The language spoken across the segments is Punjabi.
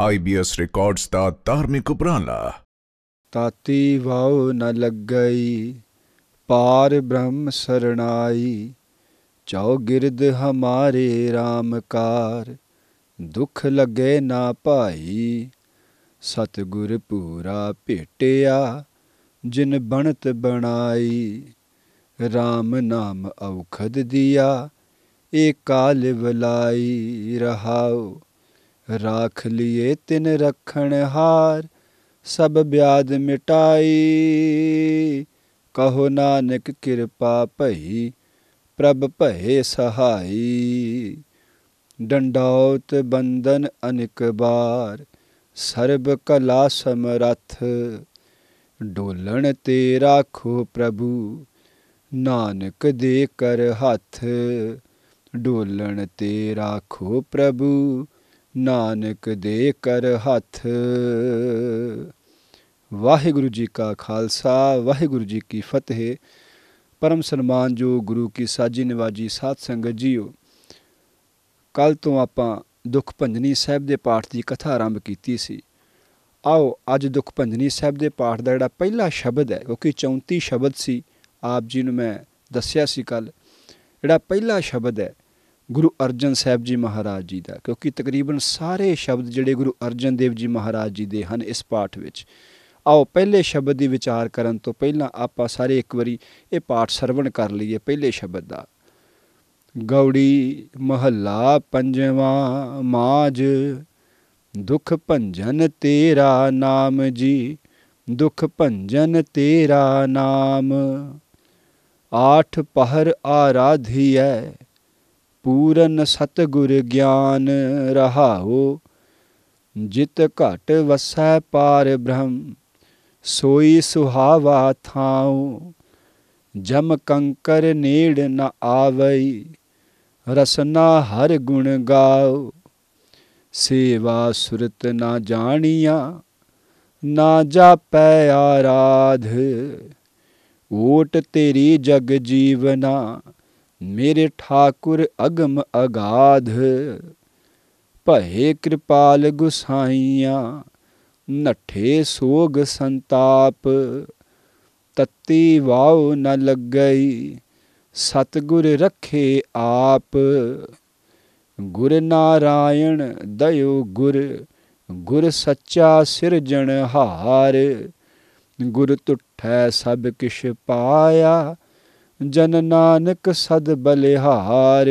ਆਈਬੀਐਸ ਰਿਕਾਰਡਸ ਦਾ ਧਾਰਮਿਕ ਉਪਰਾਲਾ ਤਾਤੀ ਵਾਉ ਨ ਲੱਗਈ ਪਾਰ ਬ੍ਰਹਮ ਸਰਣਾਈ ਚਉ ਗਿਰਦ ਹਮਾਰੇ ਰਾਮਕਾਰ ਦੁਖ ਲਗੇ ਨਾ ਭਾਈ ਸਤਗੁਰ ਪੂਰਾ ਭੇਟਿਆ ਜਿਨ ਬਣਤ ਬਣਾਈ ਰਾਮ ਨਾਮ ਔਖਦ ਦਿਆ ਏ ਕਾਲ ਬਲਾਈ ਰਹਾਓ ਰਾਖ ਲਿਏ ਤਿਨ ਰਖਣ ਹਾਰ ਸਭ ਬਿਆਦ ਮਿਟਾਈ ਕਹੋ ਨਾਨਕ ਕਿਰਪਾ ਭਈ ਪ੍ਰਭ ਭਏ ਸਹਾਈ ਡੰਡਾਉਤ ਬੰਦਨ ਅਨਿਕ ਬਾਰ ਸਰਬ ਕਲਾ ਸਮਰਥ ਡੋਲਣ ਤੇ ਰਾਖੋ ਪ੍ਰਭੂ ਨਾਨਕ ਦੇ ਕਰ ਹੱਥ ਡੋਲਣ ਤੇ ਰਾਖੋ ਪ੍ਰਭੂ ਨਾਨਕ ਦੇ ਕਰ ਹੱਥ ਵਾਹਿਗੁਰੂ ਜੀ ਕਾ ਖਾਲਸਾ ਵਾਹਿਗੁਰੂ ਜੀ ਕੀ ਫਤਿਹ ਪਰਮ ਸਨਮਾਨ ਜੋ ਗੁਰੂ ਕੀ ਸਾਜੀ ਨਿਵਾਜੀ ਸਾਧ ਸੰਗਤ ਜੀਓ ਕੱਲ ਤੋਂ ਆਪਾਂ ਦੁਖ ਭੰਜਨੀ ਸਾਹਿਬ ਦੇ ਪਾਠ ਦੀ ਕਥਾ ਆਰੰਭ ਕੀਤੀ ਸੀ ਆਓ ਅੱਜ ਦੁਖ ਭੰਜਨੀ ਸਾਹਿਬ ਦੇ ਪਾਠ ਦਾ ਜਿਹੜਾ ਪਹਿਲਾ ਸ਼ਬਦ ਹੈ ਕਿਉਂਕਿ 34 ਸ਼ਬਦ ਸੀ ਆਪ ਜੀ ਨੂੰ ਮੈਂ ਦੱਸਿਆ ਸੀ ਕੱਲ ਜਿਹੜਾ ਪਹਿਲਾ ਸ਼ਬਦ ਹੈ ਗੁਰੂ ਅਰਜਨ ਸਾਹਿਬ ਜੀ ਮਹਾਰਾਜ ਜੀ ਦਾ ਕਿਉਂਕਿ ਤਕਰੀਬਨ ਸਾਰੇ ਸ਼ਬਦ ਜਿਹੜੇ ਗੁਰੂ ਅਰਜਨ ਦੇਵ ਜੀ ਮਹਾਰਾਜ ਜੀ ਦੇ ਹਨ ਇਸ ਪਾਠ ਵਿੱਚ ਆਓ ਪਹਿਲੇ ਸ਼ਬਦ ਦੀ ਵਿਚਾਰ ਕਰਨ ਤੋਂ ਪਹਿਲਾਂ ਆਪਾਂ ਸਾਰੇ ਇੱਕ ਵਾਰੀ ਇਹ ਪਾਠ ਸਰਵਣ ਕਰ ਲਈਏ ਪਹਿਲੇ ਸ਼ਬਦ ਦਾ ਗੌੜੀ ਮਹੱਲਾ ਪੰਜਵਾਂ ਮਾਜ ਦੁਖ ਭੰਜਨ ਤੇਰਾ ਨਾਮ ਜੀ ਦੁਖ ਭੰਜਨ ਤੇਰਾ ਨਾਮ ਆਠ ਪਹਰ ਆਰਾਧਿਐ ਪੂਰਨ ਸਤਗੁਰ ਗਿਆਨ ਰਹਾਓ ਜਿਤ ਘਟ ਵਸੈ ਪਾਰ ਬ੍ਰਹਮ ਸੋਈ ਸੁਹਾਵਾ ਥਾਉ ਜਮ ਕੰਕਰ ਨੇੜ ਨ ਆਵਈ ਰਸਨਾ ਹਰ ਗੁਣ ਗਾਉ ਸੇਵਾ ਸੁਰਤ ਨਾ ਜਾਣੀਆ ਨਾ ਜਾਪੈ ਆਰਾਧ ਓਟ ਤੇਰੀ ਜਗ ਜੀਵਨਾ ਮੇਰੇ ਠਾਕੁਰ ਅਗਮ ਅਗਾਧ ਭਏ ਕਿਰਪਾਲ ਗੁਸਾਈਆਂ ਨਠੇ ਸੋਗ ਸੰਤਾਪ ਤਤੀ ਵਾਉ ਨ ਲੱਗਈ ਸਤਗੁਰ ਰਖੇ ਆਪ ਗੁਰ ਨਾਰਾਇਣ ਦਇਓ ਗੁਰ ਗੁਰ ਸੱਚਾ ਸਿਰਜਣ ਹਾਰ ਗੁਰ ਤੁਠੈ ਸਭ ਕਿਛ ਪਾਇਆ ਜਨ ਨਾਨਕ ਸਦ ਬਲਿਹਾਰ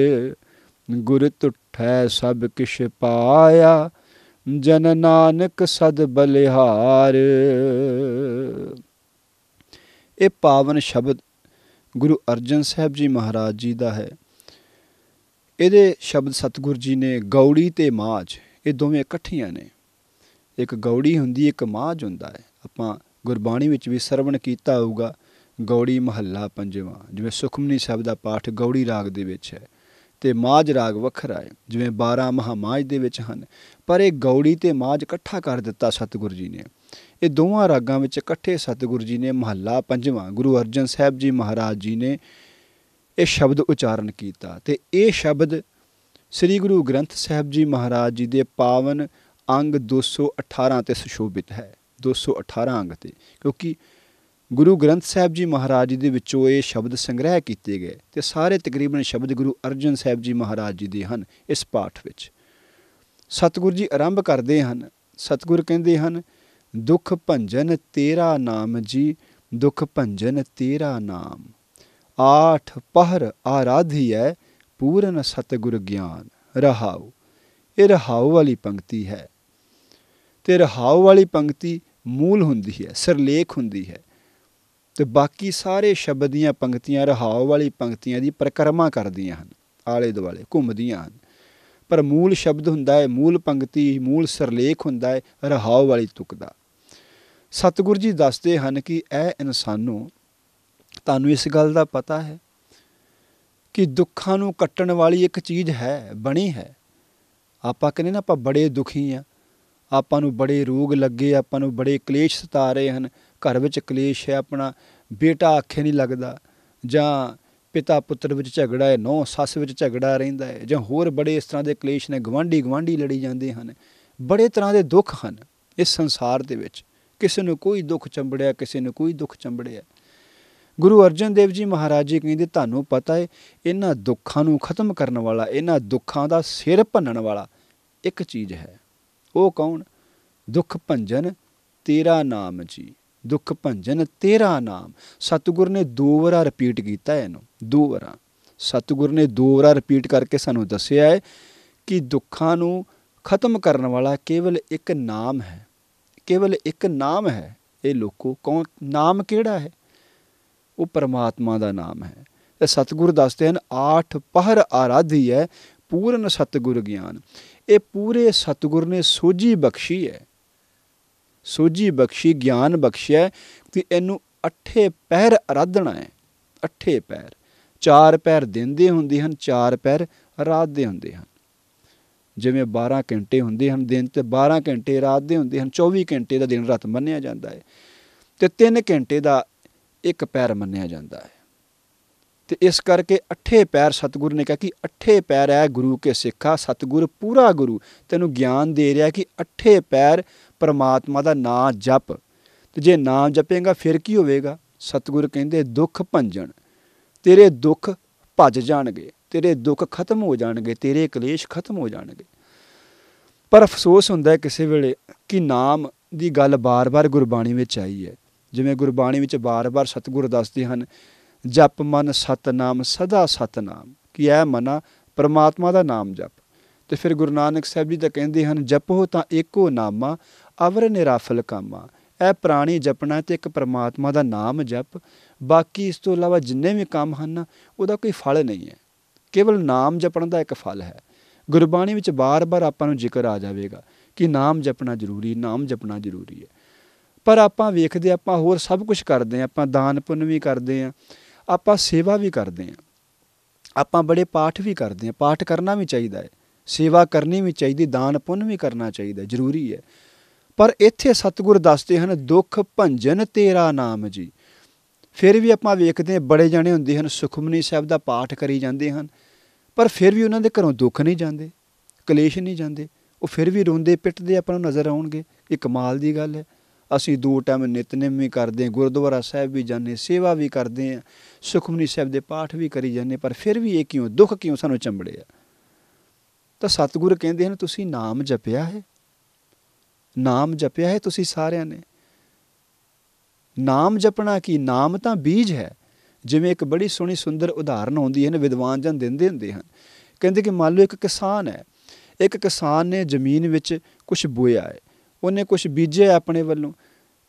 ਗੁਰ ਤੁਠੈ ਸਭ ਕਿਛ ਪਾਇਆ ਜਨ ਨਾਨਕ ਸਦ ਬਲਿਹਾਰ ਇਹ ਪਾਵਨ ਸ਼ਬਦ ਗੁਰੂ ਅਰਜਨ ਸਾਹਿਬ ਜੀ ਮਹਾਰਾਜ ਜੀ ਦਾ ਹੈ ਇਹਦੇ ਸ਼ਬਦ ਸਤਗੁਰ ਜੀ ਨੇ ਗੌੜੀ ਤੇ ਮਾਝ ਇਹ ਦੋਵੇਂ ਇਕੱਠੀਆਂ ਨੇ ਇੱਕ ਗੌੜੀ ਹੁੰਦੀ ਇੱਕ ਮਾਝ ਹੁੰਦਾ ਹੈ ਆਪਾਂ ਗੁਰਬਾਣੀ ਵਿੱਚ ਵੀ ਸਰਵਣ ਕੀਤਾ ਹੋਊਗਾ ਗੌੜੀ ਮਹੱਲਾ ਪੰਜਵਾਂ ਜਿਵੇਂ ਸੁਖਮਨੀ ਸਾਹਿਬ ਦਾ ਪਾਠ ਗੌੜੀ ਰਾਗ ਦੇ ਵਿੱਚ ਹੈ ਤੇ ਮਾਝ ਰਾਗ ਵੱਖਰਾ ਹੈ ਜਿਵੇਂ 12 ਮਹਾਮਾਝ ਦੇ ਵਿੱਚ ਹਨ ਪਰ ਇਹ ਗੌੜੀ ਤੇ ਮਾਝ ਇਕੱਠਾ ਕਰ ਦਿੱਤਾ ਸਤਿਗੁਰੂ ਜੀ ਨੇ ਇਹ ਦੋਵਾਂ ਰਾਗਾਂ ਵਿੱਚ ਇਕੱਠੇ ਸਤਿਗੁਰੂ ਜੀ ਨੇ ਮਹੱਲਾ ਪੰਜਵਾਂ ਗੁਰੂ ਅਰਜਨ ਸਾਹਿਬ ਜੀ ਮਹਾਰਾਜ ਜੀ ਨੇ ਇਹ ਸ਼ਬਦ ਉਚਾਰਨ ਕੀਤਾ ਤੇ ਇਹ ਸ਼ਬਦ ਸ੍ਰੀ ਗੁਰੂ ਗ੍ਰੰਥ ਸਾਹਿਬ ਜੀ ਮਹਾਰਾਜ ਜੀ ਦੇ ਪਾਵਨ ਅੰਗ 218 ਤੇ ਸੁਸ਼ੋਭਿਤ ਹੈ 218 ਅੰਗ ਤੇ ਕਿਉਂਕਿ ਗੁਰੂ ਗ੍ਰੰਥ ਸਾਹਿਬ ਜੀ ਮਹਾਰਾਜ ਜੀ ਦੇ ਵਿੱਚੋਂ ਇਹ ਸ਼ਬਦ ਸੰਗ੍ਰਹਿ ਕੀਤੇ ਗਏ ਤੇ ਸਾਰੇ ਤਕਰੀਬਨ ਸ਼ਬਦ ਗੁਰੂ ਅਰਜਨ ਸਾਹਿਬ ਜੀ ਮਹਾਰਾਜ ਜੀ ਦੇ ਹਨ ਇਸ ਪਾਠ ਵਿੱਚ ਸਤਿਗੁਰ ਜੀ ਆਰੰਭ ਕਰਦੇ ਹਨ ਸਤਿਗੁਰ ਕਹਿੰਦੇ ਹਨ ਦੁਖ ਭੰਜਨ ਤੇਰਾ ਨਾਮ ਜੀ ਦੁਖ ਭੰਜਨ ਤੇਰਾ ਨਾਮ ਆਠ ਪਹਰ ਆਰਾਧਿਐ ਪੂਰਨ ਸਤਿਗੁਰ ਗਿਆਨ ਰਹਾਉ ਇਹ ਰਹਾਉ ਵਾਲੀ ਪੰਕਤੀ ਹੈ ਤੇ ਰਹਾਉ ਵਾਲੀ ਪੰਕਤੀ ਮੂਲ ਹੁੰਦੀ ਹੈ ਸਰਲੇਖ ਹੁੰਦੀ ਹੈ ਤੇ ਬਾਕੀ ਸਾਰੇ ਸ਼ਬਦ ਦੀਆਂ ਪੰਕਤੀਆਂ ਰਹਾਉ ਵਾਲੀ ਪੰਕਤੀਆਂ ਦੀ ਪ੍ਰਕਰਮਾ ਕਰਦੀਆਂ ਹਨ ਆਲੇ ਦੁਆਲੇ ਘੁੰਮਦੀਆਂ ਹਨ ਪਰ ਮੂਲ ਸ਼ਬਦ ਹੁੰਦਾ ਹੈ ਮੂਲ ਪੰਕਤੀ ਮੂਲ ਸਰਲੇਖ ਹੁੰਦਾ ਹੈ ਰਹਾਉ ਵਾਲੀ ਤੁਕ ਦਾ ਸਤਿਗੁਰ ਜੀ ਦੱਸਦੇ ਹਨ ਕਿ ਇਹ ਇਨਸਾਨੋ ਤੁਹਾਨੂੰ ਇਸ ਗੱਲ ਦਾ ਪਤਾ ਹੈ ਕਿ ਦੁੱਖਾਂ ਨੂੰ ਕੱਟਣ ਵਾਲੀ ਇੱਕ ਚੀਜ਼ ਹੈ ਬਣੀ ਹੈ ਆਪਾਂ ਕਹਿੰਦੇ ਨਾ ਆਪਾਂ ਬੜੇ ਦੁਖੀ ਆ ਆਪਾਂ ਨੂੰ ਬੜੇ ਰੋਗ ਲੱਗੇ ਆਪਾਂ ਨੂੰ ਬੜੇ ਕਲੇਸ਼ ਸਤਾ ਰਹੇ ਹਨ ਘਰ ਵਿੱਚ ਕਲੇਸ਼ ਹੈ ਆਪਣਾ ਬੇਟਾ ਆਖੇ ਨਹੀਂ ਲੱਗਦਾ ਜਾਂ ਪਿਤਾ ਪੁੱਤਰ ਵਿੱਚ ਝਗੜਾ ਹੈ ਨੋ ਸੱਸ ਵਿੱਚ ਝਗੜਾ ਰਹਿੰਦਾ ਹੈ ਜਾਂ ਹੋਰ ਬੜੇ ਇਸ ਤਰ੍ਹਾਂ ਦੇ ਕਲੇਸ਼ ਨੇ ਗਵਾਂਢੀ ਗਵਾਂਢੀ ਲੜੀ ਜਾਂਦੇ ਹਨ ਬੜੇ ਤਰ੍ਹਾਂ ਦੇ ਦੁੱਖ ਹਨ ਇਸ ਸੰਸਾਰ ਦੇ ਵਿੱਚ ਕਿਸੇ ਨੂੰ ਕੋਈ ਦੁੱਖ ਚੰਬੜਿਆ ਕਿਸੇ ਨੂੰ ਕੋਈ ਦੁੱਖ ਚੰਬੜਿਆ ਗੁਰੂ ਅਰਜਨ ਦੇਵ ਜੀ ਮਹਾਰਾਜ ਜੀ ਕਹਿੰਦੇ ਤੁਹਾਨੂੰ ਪਤਾ ਹੈ ਇਹਨਾਂ ਦੁੱਖਾਂ ਨੂੰ ਖਤਮ ਕਰਨ ਵਾਲਾ ਇਹਨਾਂ ਦੁੱਖਾਂ ਦਾ ਸਿਰ ਭੰਨਣ ਵਾਲਾ ਇੱਕ ਚੀਜ਼ ਹੈ ਉਹ ਕੌਣ ਦੁੱਖ ਭੰਜਨ ਤੇਰਾ ਨਾਮ ਜੀ ਦੁੱਖ ਭੰਜਨ ਤੇਰਾ ਨਾਮ ਸਤਿਗੁਰ ਨੇ ਦੋ ਵਾਰਾ ਰਿਪੀਟ ਕੀਤਾ ਇਹਨੂੰ ਦੋ ਵਾਰਾ ਸਤਿਗੁਰ ਨੇ ਦੋ ਵਾਰਾ ਰਿਪੀਟ ਕਰਕੇ ਸਾਨੂੰ ਦੱਸਿਆ ਹੈ ਕਿ ਦੁੱਖਾਂ ਨੂੰ ਖਤਮ ਕਰਨ ਵਾਲਾ ਕੇਵਲ ਇੱਕ ਨਾਮ ਹੈ ਕੇਵਲ ਇੱਕ ਨਾਮ ਹੈ ਇਹ ਲੋਕੋ ਕੌਣ ਨਾਮ ਕਿਹੜਾ ਹੈ ਉਹ ਪਰਮਾਤਮਾ ਦਾ ਨਾਮ ਹੈ ਤੇ ਸਤਿਗੁਰ ਦੱਸਦੇ ਹਨ ਆਠ ਪਹਰ ਆਰਾਧੀ ਹੈ ਪੂਰਨ ਸਤਿਗੁਰ ਗਿਆਨ ਇਹ ਪੂਰੇ ਸਤਿਗੁਰ ਨੇ ਸੋਝੀ ਬਖਸ਼ੀ ਹੈ ਸੋਝੀ ਬਖਸ਼ੀ ਗਿਆਨ ਬਖਸ਼ਿਆ ਕਿ ਇਹਨੂੰ ਅਠੇ ਪੈਰ ਅਰਾਧਣਾ ਹੈ ਅਠੇ ਪੈਰ ਚਾਰ ਪੈਰ ਦਿੰਦੇ ਹੁੰਦੇ ਹਨ ਚਾਰ ਪੈਰ ਰਾਤ ਦੇ ਹੁੰਦੇ ਹਨ ਜਿਵੇਂ 12 ਘੰਟੇ ਹੁੰਦੇ ਹਨ ਦਿਨ ਤੇ 12 ਘੰਟੇ ਰਾਤ ਦੇ ਹੁੰਦੇ ਹਨ 24 ਘੰਟੇ ਦਾ ਦਿਨ ਰਾਤ ਮੰਨਿਆ ਜਾਂਦਾ ਹੈ ਤੇ 3 ਘੰਟੇ ਦਾ ਇੱਕ ਪੈਰ ਮੰਨਿਆ ਜਾਂਦਾ ਹੈ ਤੇ ਇਸ ਕਰਕੇ ਅਠੇ ਪੈਰ ਸਤਿਗੁਰੂ ਨੇ ਕਿਹਾ ਕਿ ਅਠੇ ਪੈਰ ਹੈ ਗੁਰੂ ਕੇ ਸਿੱਖਾ ਸਤਿਗੁਰ ਪੂਰਾ ਗੁਰੂ ਤੈਨੂੰ ਗਿਆਨ ਦੇ ਰਿਹਾ ਕਿ ਅਠੇ ਪੈਰ ਪਰਮਾਤਮਾ ਦਾ ਨਾਮ ਜਪ ਤੇ ਜੇ ਨਾਮ ਜਪੇਗਾ ਫਿਰ ਕੀ ਹੋਵੇਗਾ ਸਤਿਗੁਰ ਕਹਿੰਦੇ ਦੁੱਖ ਭੰਜਣ ਤੇਰੇ ਦੁੱਖ ਭੱਜ ਜਾਣਗੇ ਤੇਰੇ ਦੁੱਖ ਖਤਮ ਹੋ ਜਾਣਗੇ ਤੇਰੇ ਕਲੇਸ਼ ਖਤਮ ਹੋ ਜਾਣਗੇ ਪਰ ਅਫਸੋਸ ਹੁੰਦਾ ਹੈ ਕਿਸੇ ਵੇਲੇ ਕਿ ਨਾਮ ਦੀ ਗੱਲ ਬਾਰ-ਬਾਰ ਗੁਰਬਾਣੀ ਵਿੱਚ ਆਈ ਹੈ ਜਿਵੇਂ ਗੁਰਬਾਣੀ ਵਿੱਚ ਬਾਰ-ਬਾਰ ਸਤਿਗੁਰ ਦੱਸਦੇ ਹਨ ਜਪ ਮਨ ਸਤਨਾਮ ਸਦਾ ਸਤਨਾਮ ਕਿ ਐ ਮਨਾ ਪਰਮਾਤਮਾ ਦਾ ਨਾਮ ਜਪ ਤੇ ਫਿਰ ਗੁਰੂ ਨਾਨਕ ਸਾਹਿਬ ਜੀ ਤਾਂ ਕਹਿੰਦੇ ਹਨ ਜਪੋ ਤਾਂ ਏਕੋ ਨਾਮਾ ਅਵਰ ਨਿਰਾਫਲ ਕਾਮਾ ਇਹ ਪ੍ਰਾਣੀ ਜਪਣਾ ਤੇ ਇੱਕ ਪ੍ਰਮਾਤਮਾ ਦਾ ਨਾਮ ਜਪ ਬਾਕੀ ਇਸ ਤੋਂ ਇਲਾਵਾ ਜਿੰਨੇ ਵੀ ਕੰਮ ਹਨ ਉਹਦਾ ਕੋਈ ਫਲ ਨਹੀਂ ਹੈ ਕੇਵਲ ਨਾਮ ਜਪਣ ਦਾ ਇੱਕ ਫਲ ਹੈ ਗੁਰਬਾਣੀ ਵਿੱਚ ਬਾਰ-ਬਾਰ ਆਪਾਂ ਨੂੰ ਜ਼ਿਕਰ ਆ ਜਾਵੇਗਾ ਕਿ ਨਾਮ ਜਪਣਾ ਜ਼ਰੂਰੀ ਨਾਮ ਜਪਣਾ ਜ਼ਰੂਰੀ ਹੈ ਪਰ ਆਪਾਂ ਵੇਖਦੇ ਆਪਾਂ ਹੋਰ ਸਭ ਕੁਝ ਕਰਦੇ ਆ ਆਪਾਂ ਦਾਨ ਪੁੰਨ ਵੀ ਕਰਦੇ ਆ ਆਪਾਂ ਸੇਵਾ ਵੀ ਕਰਦੇ ਆ ਆਪਾਂ ਬੜੇ ਪਾਠ ਵੀ ਕਰਦੇ ਆ ਪਾਠ ਕਰਨਾ ਵੀ ਚਾਹੀਦਾ ਹੈ ਸੇਵਾ ਕਰਨੀ ਵੀ ਚਾਹੀਦੀ ਦਾਨ ਪੁੰਨ ਵੀ ਕਰਨਾ ਚਾਹੀਦਾ ਜ਼ਰੂਰੀ ਹੈ ਪਰ ਇੱਥੇ ਸਤਿਗੁਰ ਦੱਸਦੇ ਹਨ ਦੁੱਖ ਭੰਜਨ ਤੇਰਾ ਨਾਮ ਜੀ ਫਿਰ ਵੀ ਆਪਾਂ ਵੇਖਦੇ ਹਾਂ ਬੜੇ ਜਾਣੇ ਹੁੰਦੇ ਹਨ ਸੁਖਮਨੀ ਸਾਹਿਬ ਦਾ ਪਾਠ ਕਰੀ ਜਾਂਦੇ ਹਨ ਪਰ ਫਿਰ ਵੀ ਉਹਨਾਂ ਦੇ ਘਰੋਂ ਦੁੱਖ ਨਹੀਂ ਜਾਂਦੇ ਕਲੇਸ਼ ਨਹੀਂ ਜਾਂਦੇ ਉਹ ਫਿਰ ਵੀ ਰੋਂਦੇ ਪਿੱਟਦੇ ਆਪਾਂ ਨੂੰ ਨਜ਼ਰ ਆਉਣਗੇ ਇਹ ਕਮਾਲ ਦੀ ਗੱਲ ਹੈ ਅਸੀਂ ਦੋ ਟਾਈਮ ਨਿਤਨੇਮ ਵੀ ਕਰਦੇ ਹਾਂ ਗੁਰਦੁਆਰਾ ਸਾਹਿਬ ਵੀ ਜਾਂਦੇ ਸੇਵਾ ਵੀ ਕਰਦੇ ਹਾਂ ਸੁਖਮਨੀ ਸਾਹਿਬ ਦੇ ਪਾਠ ਵੀ ਕਰੀ ਜਾਂਦੇ ਪਰ ਫਿਰ ਵੀ ਇਹ ਕਿਉਂ ਦੁੱਖ ਕਿਉਂ ਸਾਨੂੰ ਚੰਬੜਿਆ ਤਾਂ ਸਤਿਗੁਰ ਕਹਿੰਦੇ ਹਨ ਤੁਸੀਂ ਨਾਮ ਜਪਿਆ ਹੈ ਨਾਮ ਜਪਿਆ ਹੈ ਤੁਸੀਂ ਸਾਰਿਆਂ ਨੇ ਨਾਮ ਜਪਣਾ ਕੀ ਨਾਮ ਤਾਂ ਬੀਜ ਹੈ ਜਿਵੇਂ ਇੱਕ ਬੜੀ ਸੋਹਣੀ ਸੁੰਦਰ ਉਦਾਹਰਨ ਆਉਂਦੀ ਹੈ ਨੇ ਵਿਦਵਾਨ ਜਨ ਦਿੰਦੇ ਹੁੰਦੇ ਹਨ ਕਹਿੰਦੇ ਕਿ ਮੰਨ ਲਓ ਇੱਕ ਕਿਸਾਨ ਹੈ ਇੱਕ ਕਿਸਾਨ ਨੇ ਜ਼ਮੀਨ ਵਿੱਚ ਕੁਝ ਬੋਇਆ ਹੈ ਉਹਨੇ ਕੁਝ ਬੀਜਿਆ ਆਪਣੇ ਵੱਲੋਂ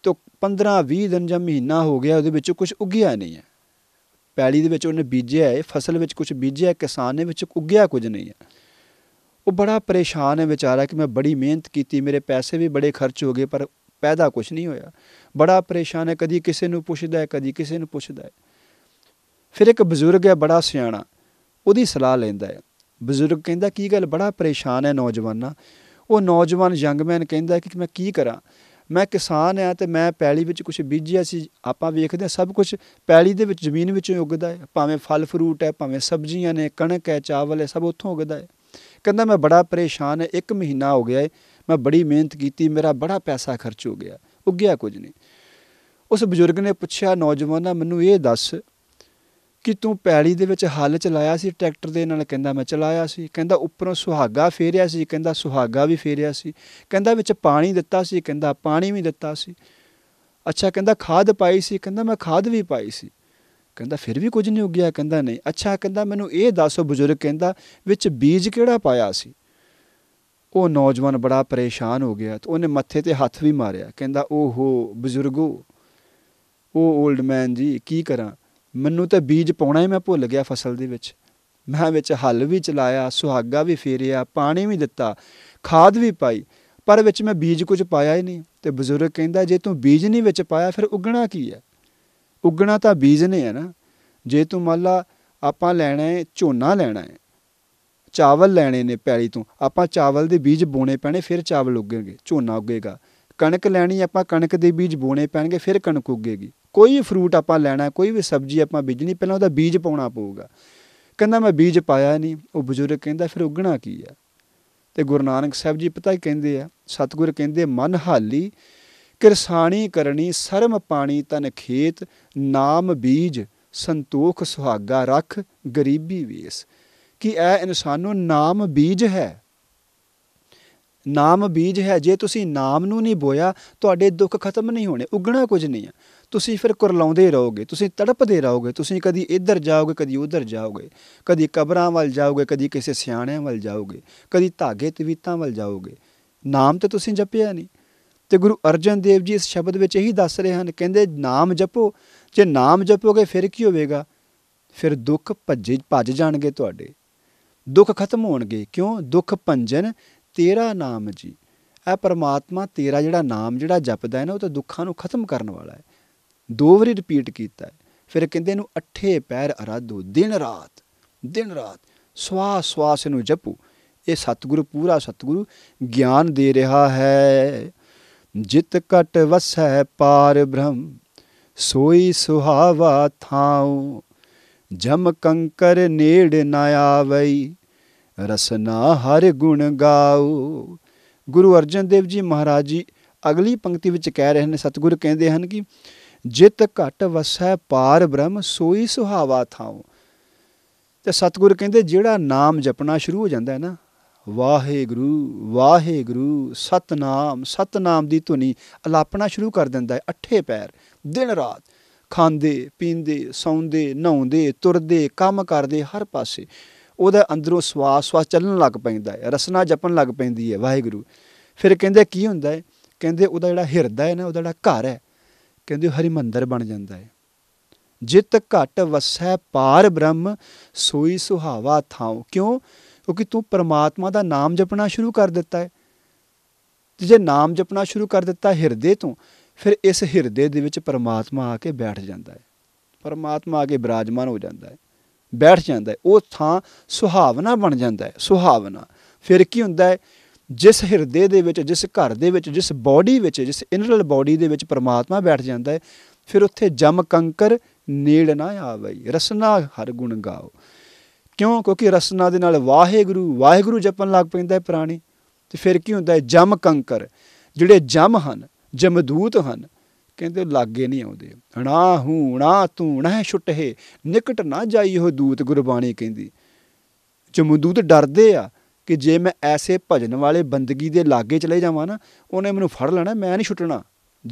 ਤੋਂ 15 20 ਦਿਨ ਜਾਂ ਮਹੀਨਾ ਹੋ ਗਿਆ ਉਹਦੇ ਵਿੱਚ ਕੁਝ ਉੱਗਿਆ ਨਹੀਂ ਹੈ ਪੈਲੀ ਦੇ ਵਿੱਚ ਉਹਨੇ ਬੀਜਿਆ ਹੈ ਫਸਲ ਵਿੱਚ ਕੁਝ ਬੀਜਿਆ ਕਿਸਾਨ ਨੇ ਵਿੱਚ ਉੱਗਿਆ ਕੁਝ ਨਹੀਂ ਹੈ ਉਹ ਬੜਾ ਪਰੇਸ਼ਾਨ ਹੈ ਵਿਚਾਰਾ ਕਿ ਮੈਂ ਬੜੀ ਮਿਹਨਤ ਕੀਤੀ ਮੇਰੇ ਪੈਸੇ ਵੀ ਬੜੇ ਖਰਚ ਹੋ ਗਏ ਪਰ ਪੈਦਾ ਕੁਝ ਨਹੀਂ ਹੋਇਆ ਬੜਾ ਪਰੇਸ਼ਾਨ ਹੈ ਕਦੀ ਕਿਸੇ ਨੂੰ ਪੁੱਛਦਾ ਹੈ ਕਦੀ ਕਿਸੇ ਨੂੰ ਪੁੱਛਦਾ ਹੈ ਫਿਰ ਇੱਕ ਬਜ਼ੁਰਗ ਹੈ ਬੜਾ ਸਿਆਣਾ ਉਹਦੀ ਸਲਾਹ ਲੈਂਦਾ ਹੈ ਬਜ਼ੁਰਗ ਕਹਿੰਦਾ ਕੀ ਗੱਲ ਬੜਾ ਪਰੇਸ਼ਾਨ ਹੈ ਨੌਜਵਾਨਾ ਉਹ ਨੌਜਵਾਨ ਯੰਗਮੈਨ ਕਹਿੰਦਾ ਕਿ ਮੈਂ ਕੀ ਕਰਾਂ ਮੈਂ ਕਿਸਾਨ ਆ ਤੇ ਮੈਂ ਪੈਲੀ ਵਿੱਚ ਕੁਝ ਬੀਜਿਆ ਸੀ ਆਪਾਂ ਵੇਖਦੇ ਸਭ ਕੁਝ ਪੈਲੀ ਦੇ ਵਿੱਚ ਜ਼ਮੀਨ ਵਿੱਚੋਂ ਉੱਗਦਾ ਹੈ ਭਾਵੇਂ ਫਲ ਫਰੂਟ ਹੈ ਭਾਵੇਂ ਸਬਜ਼ੀਆਂ ਨੇ ਕਣਕ ਹੈ ਚਾਵਲ ਹੈ ਸਭ ਉੱਥੋਂ ਉੱਗਦਾ ਹੈ ਕਹਿੰਦਾ ਮੈਂ ਬੜਾ ਪਰੇਸ਼ਾਨ ਹੈ 1 ਮਹੀਨਾ ਹੋ ਗਿਆ ਹੈ ਮੈਂ ਬੜੀ ਮਿਹਨਤ ਕੀਤੀ ਮੇਰਾ ਬੜਾ ਪੈਸਾ ਖਰਚ ਹੋ ਗਿਆ ਉੱਗਿਆ ਕੁਝ ਨਹੀਂ ਉਸ ਬਜ਼ੁਰਗ ਨੇ ਪੁੱਛਿਆ ਨੌਜਵਾਨਾ ਮੈਨੂੰ ਇਹ ਦੱਸ ਕਿ ਤੂੰ ਪੈੜੀ ਦੇ ਵਿੱਚ ਹਲ ਚਲਾਇਆ ਸੀ ਟਰੈਕਟਰ ਦੇ ਨਾਲ ਕਹਿੰਦਾ ਮੈਂ ਚਲਾਇਆ ਸੀ ਕਹਿੰਦਾ ਉੱਪਰੋਂ ਸੁਹਾਗਾ ਫੇਰਿਆ ਸੀ ਕਹਿੰਦਾ ਸੁਹਾਗਾ ਵੀ ਫੇਰਿਆ ਸੀ ਕਹਿੰਦਾ ਵਿੱਚ ਪਾਣੀ ਦਿੱਤਾ ਸੀ ਕਹਿੰਦਾ ਪਾਣੀ ਵੀ ਦਿੱਤਾ ਸੀ ਅੱਛਾ ਕਹਿੰਦਾ ਖਾਦ ਪਾਈ ਸੀ ਕਹਿੰਦਾ ਮੈਂ ਖਾਦ ਵੀ ਪਾਈ ਸੀ ਕਹਿੰਦਾ ਫਿਰ ਵੀ ਕੁਝ ਨਹੀਂ ਉੱਗਿਆ ਕਹਿੰਦਾ ਨਹੀਂ ਅੱਛਾ ਕਹਿੰਦਾ ਮੈਨੂੰ ਇਹ ਦੱਸੋ ਬਜ਼ੁਰਗ ਕਹਿੰਦਾ ਵਿੱਚ ਬੀਜ ਕਿਹੜਾ ਪਾਇਆ ਸੀ ਉਹ ਨੌਜਵਾਨ ਬੜਾ ਪਰੇਸ਼ਾਨ ਹੋ ਗਿਆ ਤੇ ਉਹਨੇ ਮੱਥੇ ਤੇ ਹੱਥ ਵੀ ਮਾਰਿਆ ਕਹਿੰਦਾ ਓਹੋ ਬਜ਼ੁਰਗੋ ਉਹ 올ਡ ਮੈਨ ਜੀ ਕੀ ਕਰਾਂ ਮੈਨੂੰ ਤਾਂ ਬੀਜ ਪਾਉਣਾ ਹੀ ਮੈਂ ਭੁੱਲ ਗਿਆ ਫਸਲ ਦੇ ਵਿੱਚ ਮੈਂ ਵਿੱਚ ਹੱਲ ਵੀ ਚਲਾਇਆ ਸੁਹਾਗਾ ਵੀ ਫੇਰਿਆ ਪਾਣੀ ਵੀ ਦਿੱਤਾ ਖਾਦ ਵੀ ਪਾਈ ਪਰ ਵਿੱਚ ਮੈਂ ਬੀਜ ਕੁਝ ਪਾਇਆ ਹੀ ਨਹੀਂ ਤੇ ਬਜ਼ੁਰਗ ਕਹਿੰਦਾ ਜੇ ਤੂੰ ਬੀਜ ਨਹੀਂ ਵਿੱਚ ਪਾਇਆ ਫਿਰ ਉਗਣਾ ਕੀ ਹੈ ਉੱਗਣਾ ਤਾਂ ਬੀਜ ਨੇ ਹੈ ਨਾ ਜੇ ਤੂੰ ਮੰਨ ਲਾ ਆਪਾਂ ਲੈਣਾ ਹੈ ਝੋਨਾ ਲੈਣਾ ਹੈ ਚਾਵਲ ਲੈਣੇ ਨੇ ਪੈਲੀ ਤੋਂ ਆਪਾਂ ਚਾਵਲ ਦੇ ਬੀਜ ਬੋਣੇ ਪੈਣੇ ਫਿਰ ਚਾਵਲ ਉੱਗੇਗੇ ਝੋਨਾ ਉੱਗੇਗਾ ਕਣਕ ਲੈਣੀ ਆਪਾਂ ਕਣਕ ਦੇ ਬੀਜ ਬੋਣੇ ਪੈਣਗੇ ਫਿਰ ਕਣਕ ਉੱਗੇਗੀ ਕੋਈ ਵੀ ਫਰੂਟ ਆਪਾਂ ਲੈਣਾ ਕੋਈ ਵੀ ਸਬਜ਼ੀ ਆਪਾਂ ਬੀਜਣੀ ਪਹਿਲਾਂ ਉਹਦਾ ਬੀਜ ਪਾਉਣਾ ਪਊਗਾ ਕਹਿੰਦਾ ਮੈਂ ਬੀਜ ਪਾਇਆ ਨਹੀਂ ਉਹ ਬਜ਼ੁਰਗ ਕਹਿੰਦਾ ਫਿਰ ਉੱਗਣਾ ਕੀ ਆ ਤੇ ਗੁਰੂ ਨਾਨਕ ਸਾਹਿਬ ਜੀ ਪਤਾ ਹੀ ਕਹਿੰਦੇ ਆ ਸਤਿਗੁਰ ਕਹਿੰਦੇ ਮਨ ਹਾਲੀ ਕਿਰਸਾਣੀ ਕਰਨੀ ਸਰਮ ਪਾਣੀ ਤਨ ਖੇਤ ਨਾਮ ਬੀਜ ਸੰਤੋਖ ਸੁਹਾਗਾ ਰੱਖ ਗਰੀਬੀ ਵੇਸ ਕਿ ਇਹ ਇਨਸਾਨੋ ਨਾਮ ਬੀਜ ਹੈ ਨਾਮ ਬੀਜ ਹੈ ਜੇ ਤੁਸੀਂ ਨਾਮ ਨੂੰ ਨਹੀਂ ਬੋਇਆ ਤੁਹਾਡੇ ਦੁੱਖ ਖਤਮ ਨਹੀਂ ਹੋਣੇ ਉਗਣਾ ਕੁਝ ਨਹੀਂ ਆ ਤੁਸੀਂ ਫਿਰ ਕੁਰਲਾਉਂਦੇ ਰਹੋਗੇ ਤੁਸੀਂ ਤੜਪਦੇ ਰਹੋਗੇ ਤੁਸੀਂ ਕਦੀ ਇੱਧਰ ਜਾਓਗੇ ਕਦੀ ਉੱਧਰ ਜਾਓਗੇ ਕਦੀ ਕਬਰਾਂ ਵੱਲ ਜਾਓਗੇ ਕਦੀ ਕਿਸੇ ਸਿਆਣਿਆਂ ਵੱਲ ਜਾਓਗੇ ਕਦੀ ਧਾਗੇ ਤਵੀਤਾਂ ਵੱਲ ਜਾਓਗੇ ਨਾਮ ਤੇ ਤੁਸੀਂ ਜਪਿਆ ਨਹੀਂ ਤੇ ਗੁਰੂ ਅਰਜਨ ਦੇਵ ਜੀ ਇਸ ਸ਼ਬਦ ਵਿੱਚ ਇਹੀ ਦੱਸ ਰਹੇ ਹਨ ਕਹਿੰਦੇ ਨਾਮ ਜਪੋ ਜੇ ਨਾਮ ਜਪੋਗੇ ਫਿਰ ਕੀ ਹੋਵੇਗਾ ਫਿਰ ਦੁੱਖ ਭੱਜੇ ਭੱਜ ਜਾਣਗੇ ਤੁਹਾਡੇ ਦੁੱਖ ਖਤਮ ਹੋਣਗੇ ਕਿਉਂ ਦੁੱਖ ਭੰਜਨ ਤੇਰਾ ਨਾਮ ਜੀ ਇਹ ਪਰਮਾਤਮਾ ਤੇਰਾ ਜਿਹੜਾ ਨਾਮ ਜਿਹੜਾ ਜਪਦਾ ਹੈ ਨਾ ਉਹ ਤਾਂ ਦੁੱਖਾਂ ਨੂੰ ਖਤਮ ਕਰਨ ਵਾਲਾ ਹੈ ਦੋ ਵਾਰੀ ਰਿਪੀਟ ਕੀਤਾ ਹੈ ਫਿਰ ਕਹਿੰਦੇ ਨੂੰ ਅਠੇ ਪੈਰ ਅਰਾਧੋ ਦਿਨ ਰਾਤ ਦਿਨ ਰਾਤ ਸਵਾਸ ਸਵਾਸ ਨੂੰ ਜਪੂ ਇਹ ਸਤਿਗੁਰੂ ਪੂਰਾ ਸਤਿਗੁਰੂ ਗਿਆਨ ਦੇ ਰਿਹਾ ਹੈ ਜਿਤ ਕਟ ਵਸੈ ਪਾਰ ਬ੍ਰਹਮ ਸੋਈ ਸੁਹਾਵਾ ਥਾਉ ਜਮ ਕੰਕਰ ਨੇੜ ਨ ਆਵਈ ਰਸਨਾ ਹਰ ਗੁਣ ਗਾਉ ਗੁਰੂ ਅਰਜਨ ਦੇਵ ਜੀ ਮਹਾਰਾਜ ਜੀ ਅਗਲੀ ਪੰਕਤੀ ਵਿੱਚ ਕਹਿ ਰਹੇ ਨੇ ਸਤਿਗੁਰ ਕਹਿੰਦੇ ਹਨ ਕਿ ਜਿਤ ਘਟ ਵਸੈ ਪਾਰ ਬ੍ਰਹਮ ਸੋਈ ਸੁਹਾਵਾ ਥਾਉ ਤੇ ਸਤਿਗੁਰ ਕਹਿੰਦੇ ਜਿਹੜਾ ਨਾਮ ਜਪਣਾ ਸ਼ੁਰੂ ਹੋ ਜਾਂਦਾ ਹੈ ਨਾ ਵਾਹਿਗੁਰੂ ਵਾਹਿਗੁਰੂ ਸਤਨਾਮ ਸਤਨਾਮ ਦੀ ਧੁਨੀ ਅਲਾਪਣਾ ਸ਼ੁਰੂ ਕਰ ਦਿੰਦਾ ਹੈ ਅੱਠੇ ਪੈਰ ਦਿਨ ਰਾਤ ਖਾਂਦੇ ਪੀਂਦੇ ਸੌਂਦੇ ਨਹਾਉਂਦੇ ਤੁਰਦੇ ਕੰਮ ਕਰਦੇ ਹਰ ਪਾਸੇ ਉਹਦੇ ਅੰਦਰੋਂ ਸਵਾਸ ਸਵਾਸ ਚੱਲਣ ਲੱਗ ਪੈਂਦਾ ਹੈ ਰਸਨਾ ਜਪਣ ਲੱਗ ਪੈਂਦੀ ਹੈ ਵਾਹਿਗੁਰੂ ਫਿਰ ਕਹਿੰਦੇ ਕੀ ਹੁੰਦਾ ਹੈ ਕਹਿੰਦੇ ਉਹਦਾ ਜਿਹੜਾ ਹਿਰਦਾ ਹੈ ਨਾ ਉਹਦਾ ਜਿਹੜਾ ਘਰ ਹੈ ਕਹਿੰਦੇ ਹਰੀ ਮੰਦਰ ਬਣ ਜਾਂਦਾ ਹੈ ਜਿਤ ਘਟ ਵਸੈ ਪਾਰ ਬ੍ਰਹਮ ਸੋਈ ਸੁਹਾਵਾ ਥਾਉ ਕਿਉਂ ਕਿਉਂਕਿ ਤੂੰ ਪਰਮਾਤਮਾ ਦਾ ਨਾਮ ਜਪਣਾ ਸ਼ੁਰੂ ਕਰ ਦਿੱਤਾ ਹੈ ਤੇ ਜੇ ਨਾਮ ਜਪਣਾ ਸ਼ੁਰੂ ਕਰ ਦਿੱਤਾ ਹਿਰਦੇ ਤੋਂ ਫਿਰ ਇਸ ਹਿਰਦੇ ਦੇ ਵਿੱਚ ਪਰਮਾਤਮਾ ਆ ਕੇ ਬੈਠ ਜਾਂਦਾ ਹੈ ਪਰਮਾਤਮਾ ਆ ਕੇ ਬਿਰਾਜਮਾਨ ਹੋ ਜਾਂਦਾ ਹੈ ਬੈਠ ਜਾਂਦਾ ਹੈ ਉਹ ਥਾਂ ਸੁਹਾਵਨਾ ਬਣ ਜਾਂਦਾ ਹੈ ਸੁਹਾਵਨਾ ਫਿਰ ਕੀ ਹੁੰਦਾ ਹੈ ਜਿਸ ਹਿਰਦੇ ਦੇ ਵਿੱਚ ਜਿਸ ਘਰ ਦੇ ਵਿੱਚ ਜਿਸ ਬਾਡੀ ਵਿੱਚ ਜਿਸ ਇਨਰਲ ਬਾਡੀ ਦੇ ਵਿੱਚ ਪਰਮਾਤਮਾ ਬੈਠ ਜਾਂਦਾ ਹੈ ਫਿਰ ਉੱਥੇ ਜਮ ਕੰਕਰ ਨੇੜ ਨਾ ਆਵੇ ਰਸਨਾ ਹਰ ਗੁਣ ਗਾਓ ਕਿਉਂ ਕਿਉਂਕਿ ਰਸਨਾ ਦੇ ਨਾਲ ਵਾਹਿਗੁਰੂ ਵਾਹਿਗੁਰੂ ਜਪਣ ਲੱਗ ਪੈਂਦਾ ਹੈ ਪ੍ਰਾਣੀ ਤੇ ਫਿਰ ਕੀ ਹੁੰਦਾ ਹੈ ਜਮ ਕੰਕਰ ਜਿਹੜੇ ਜਮ ਹਨ ਜਮਦੂਤ ਹਨ ਕਹਿੰਦੇ ਲਾਗੇ ਨਹੀਂ ਆਉਂਦੇ ਹਣਾ ਹੂਣਾ ਧੂਣਾ ਛੁੱਟੇ ਨਿਕਟ ਨਾ ਜਾਈ ਉਹ ਦੂਤ ਗੁਰਬਾਣੀ ਕਹਿੰਦੀ ਜਮਦੂਤ ਡਰਦੇ ਆ ਕਿ ਜੇ ਮੈਂ ਐਸੇ ਭਜਨ ਵਾਲੇ ਬੰਦਗੀ ਦੇ ਲਾਗੇ ਚਲੇ ਜਾਵਾਂ ਨਾ ਉਹਨੇ ਮੈਨੂੰ ਫੜ ਲੈਣਾ ਮੈਂ ਨਹੀਂ ਛੁੱਟਣਾ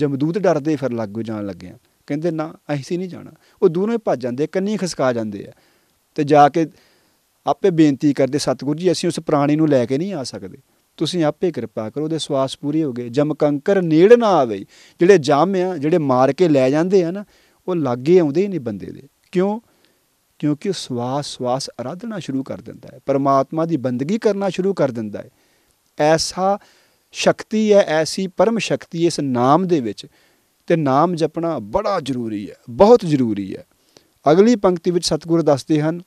ਜਮਦੂਤ ਡਰਦੇ ਫਿਰ ਲਾਗੋ ਜਾਣ ਲੱਗੇ ਕਹਿੰਦੇ ਨਾ ਅਸੀਂ ਨਹੀਂ ਜਾਣਾ ਉਹ ਦੂਰੋਂ ਹੀ ਭੱਜ ਜਾਂਦੇ ਕੰਨੀ ਖਸਕਾ ਜਾਂਦੇ ਆ ਤੇ ਜਾ ਕੇ ਆਪੇ ਬੇਨਤੀ ਕਰਦੇ ਸਤਿਗੁਰੂ ਜੀ ਅਸੀਂ ਉਸ ਪ੍ਰਾਣੀ ਨੂੰ ਲੈ ਕੇ ਨਹੀਂ ਆ ਸਕਦੇ ਤੁਸੀਂ ਆਪੇ ਕਿਰਪਾ ਕਰੋ ਉਹਦੇ ਸਵਾਸ ਪੂਰੇ ਹੋ ਗਏ ਜਮ ਕੰਕਰ ਨੇੜ ਨਾ ਆਵੇ ਜਿਹੜੇ ਜਾਮ ਆ ਜਿਹੜੇ ਮਾਰ ਕੇ ਲੈ ਜਾਂਦੇ ਆ ਨਾ ਉਹ ਲਾਗੇ ਆਉਂਦੇ ਹੀ ਨਹੀਂ ਬੰਦੇ ਦੇ ਕਿਉਂ ਕਿਉਂਕਿ ਸਵਾਸ ਸਵਾਸ ਅਰਾਧਨਾ ਸ਼ੁਰੂ ਕਰ ਦਿੰਦਾ ਹੈ ਪਰਮਾਤਮਾ ਦੀ ਬੰਦਗੀ ਕਰਨਾ ਸ਼ੁਰੂ ਕਰ ਦਿੰਦਾ ਹੈ ਐਸਾ ਸ਼ਕਤੀ ਹੈ ਐਸੀ ਪਰਮ ਸ਼ਕਤੀ ਇਸ ਨਾਮ ਦੇ ਵਿੱਚ ਤੇ ਨਾਮ ਜਪਣਾ ਬੜਾ ਜ਼ਰੂਰੀ ਹੈ ਬਹੁਤ ਜ਼ਰੂਰੀ ਹੈ ਅਗਲੀ ਪੰਕਤੀ ਵਿੱਚ ਸਤਿਗੁਰੂ ਦੱਸਦੇ ਹਨ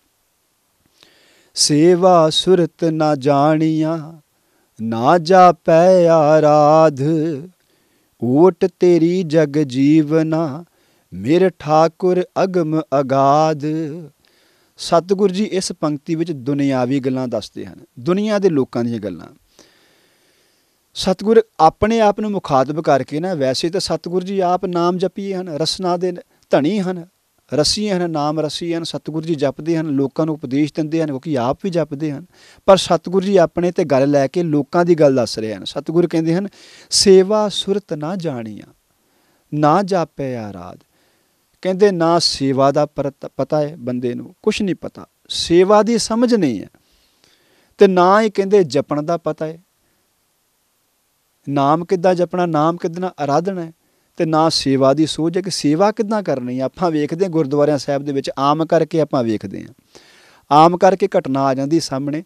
ਸੇਵਾ ਸੁਰਤ ਨਾ ਜਾਣੀਆਂ ਨਾ ਜਾਪੈ ਆਰਾਧ ਓਟ ਤੇਰੀ ਜਗ ਜੀਵਨਾ ਮੇਰੇ ਠਾਕੁਰ ਅਗਮ ਅਗਾਧ ਸਤਿਗੁਰ ਜੀ ਇਸ ਪੰਕਤੀ ਵਿੱਚ ਦੁਨਿਆਵੀ ਗੱਲਾਂ ਦੱਸਦੇ ਹਨ ਦੁਨੀਆ ਦੇ ਲੋਕਾਂ ਦੀਆਂ ਗੱਲਾਂ ਸਤਿਗੁਰ ਆਪਣੇ ਆਪ ਨੂੰ ਮੁਖਾਤਬ ਕਰਕੇ ਨਾ ਵੈਸੇ ਤਾਂ ਸਤਿਗੁਰ ਜੀ ਆਪ ਨਾਮ ਜਪੀਏ ਹਨ ਰਸਨਾ ਦੇ ਧਣੀ ਹਨ ਰਸੀ ਹਨ ਨਾਮ ਰਸੀ ਹਨ ਸਤਿਗੁਰੂ ਜੀ ਜਪਦੇ ਹਨ ਲੋਕਾਂ ਨੂੰ ਉਪਦੇਸ਼ ਦਿੰਦੇ ਹਨ ਕਿਉਂਕਿ ਆਪ ਵੀ ਜਪਦੇ ਹਨ ਪਰ ਸਤਿਗੁਰੂ ਜੀ ਆਪਣੇ ਤੇ ਗੱਲ ਲੈ ਕੇ ਲੋਕਾਂ ਦੀ ਗੱਲ ਦੱਸ ਰਹੇ ਹਨ ਸਤਿਗੁਰੂ ਕਹਿੰਦੇ ਹਨ ਸੇਵਾ ਸੁਰਤ ਨਾ ਜਾਣੀਆ ਨਾ ਜਾਪੇ ਆਰਾਧ ਕਹਿੰਦੇ ਨਾ ਸੇਵਾ ਦਾ ਪਤਾ ਹੈ ਬੰਦੇ ਨੂੰ ਕੁਝ ਨਹੀਂ ਪਤਾ ਸੇਵਾ ਦੀ ਸਮਝ ਨਹੀਂ ਹੈ ਤੇ ਨਾ ਹੀ ਕਹਿੰਦੇ ਜਪਣ ਦਾ ਪਤਾ ਹੈ ਨਾਮ ਕਿੱਦਾਂ ਜਪਣਾ ਨਾਮ ਕਿੱਦਾਂ ਆਰਾਧਣਾ ਹੈ ਤੇ ਨਾ ਸੇਵਾ ਦੀ ਸੋਝ ਹੈ ਕਿ ਸੇਵਾ ਕਿਦਾਂ ਕਰਨੀ ਹੈ ਆਪਾਂ ਵੇਖਦੇ ਹਾਂ ਗੁਰਦੁਆਰਿਆਂ ਸਾਹਿਬ ਦੇ ਵਿੱਚ ਆਮ ਕਰਕੇ ਆਪਾਂ ਵੇਖਦੇ ਹਾਂ ਆਮ ਕਰਕੇ ਘਟਨਾ ਆ ਜਾਂਦੀ ਸਾਹਮਣੇ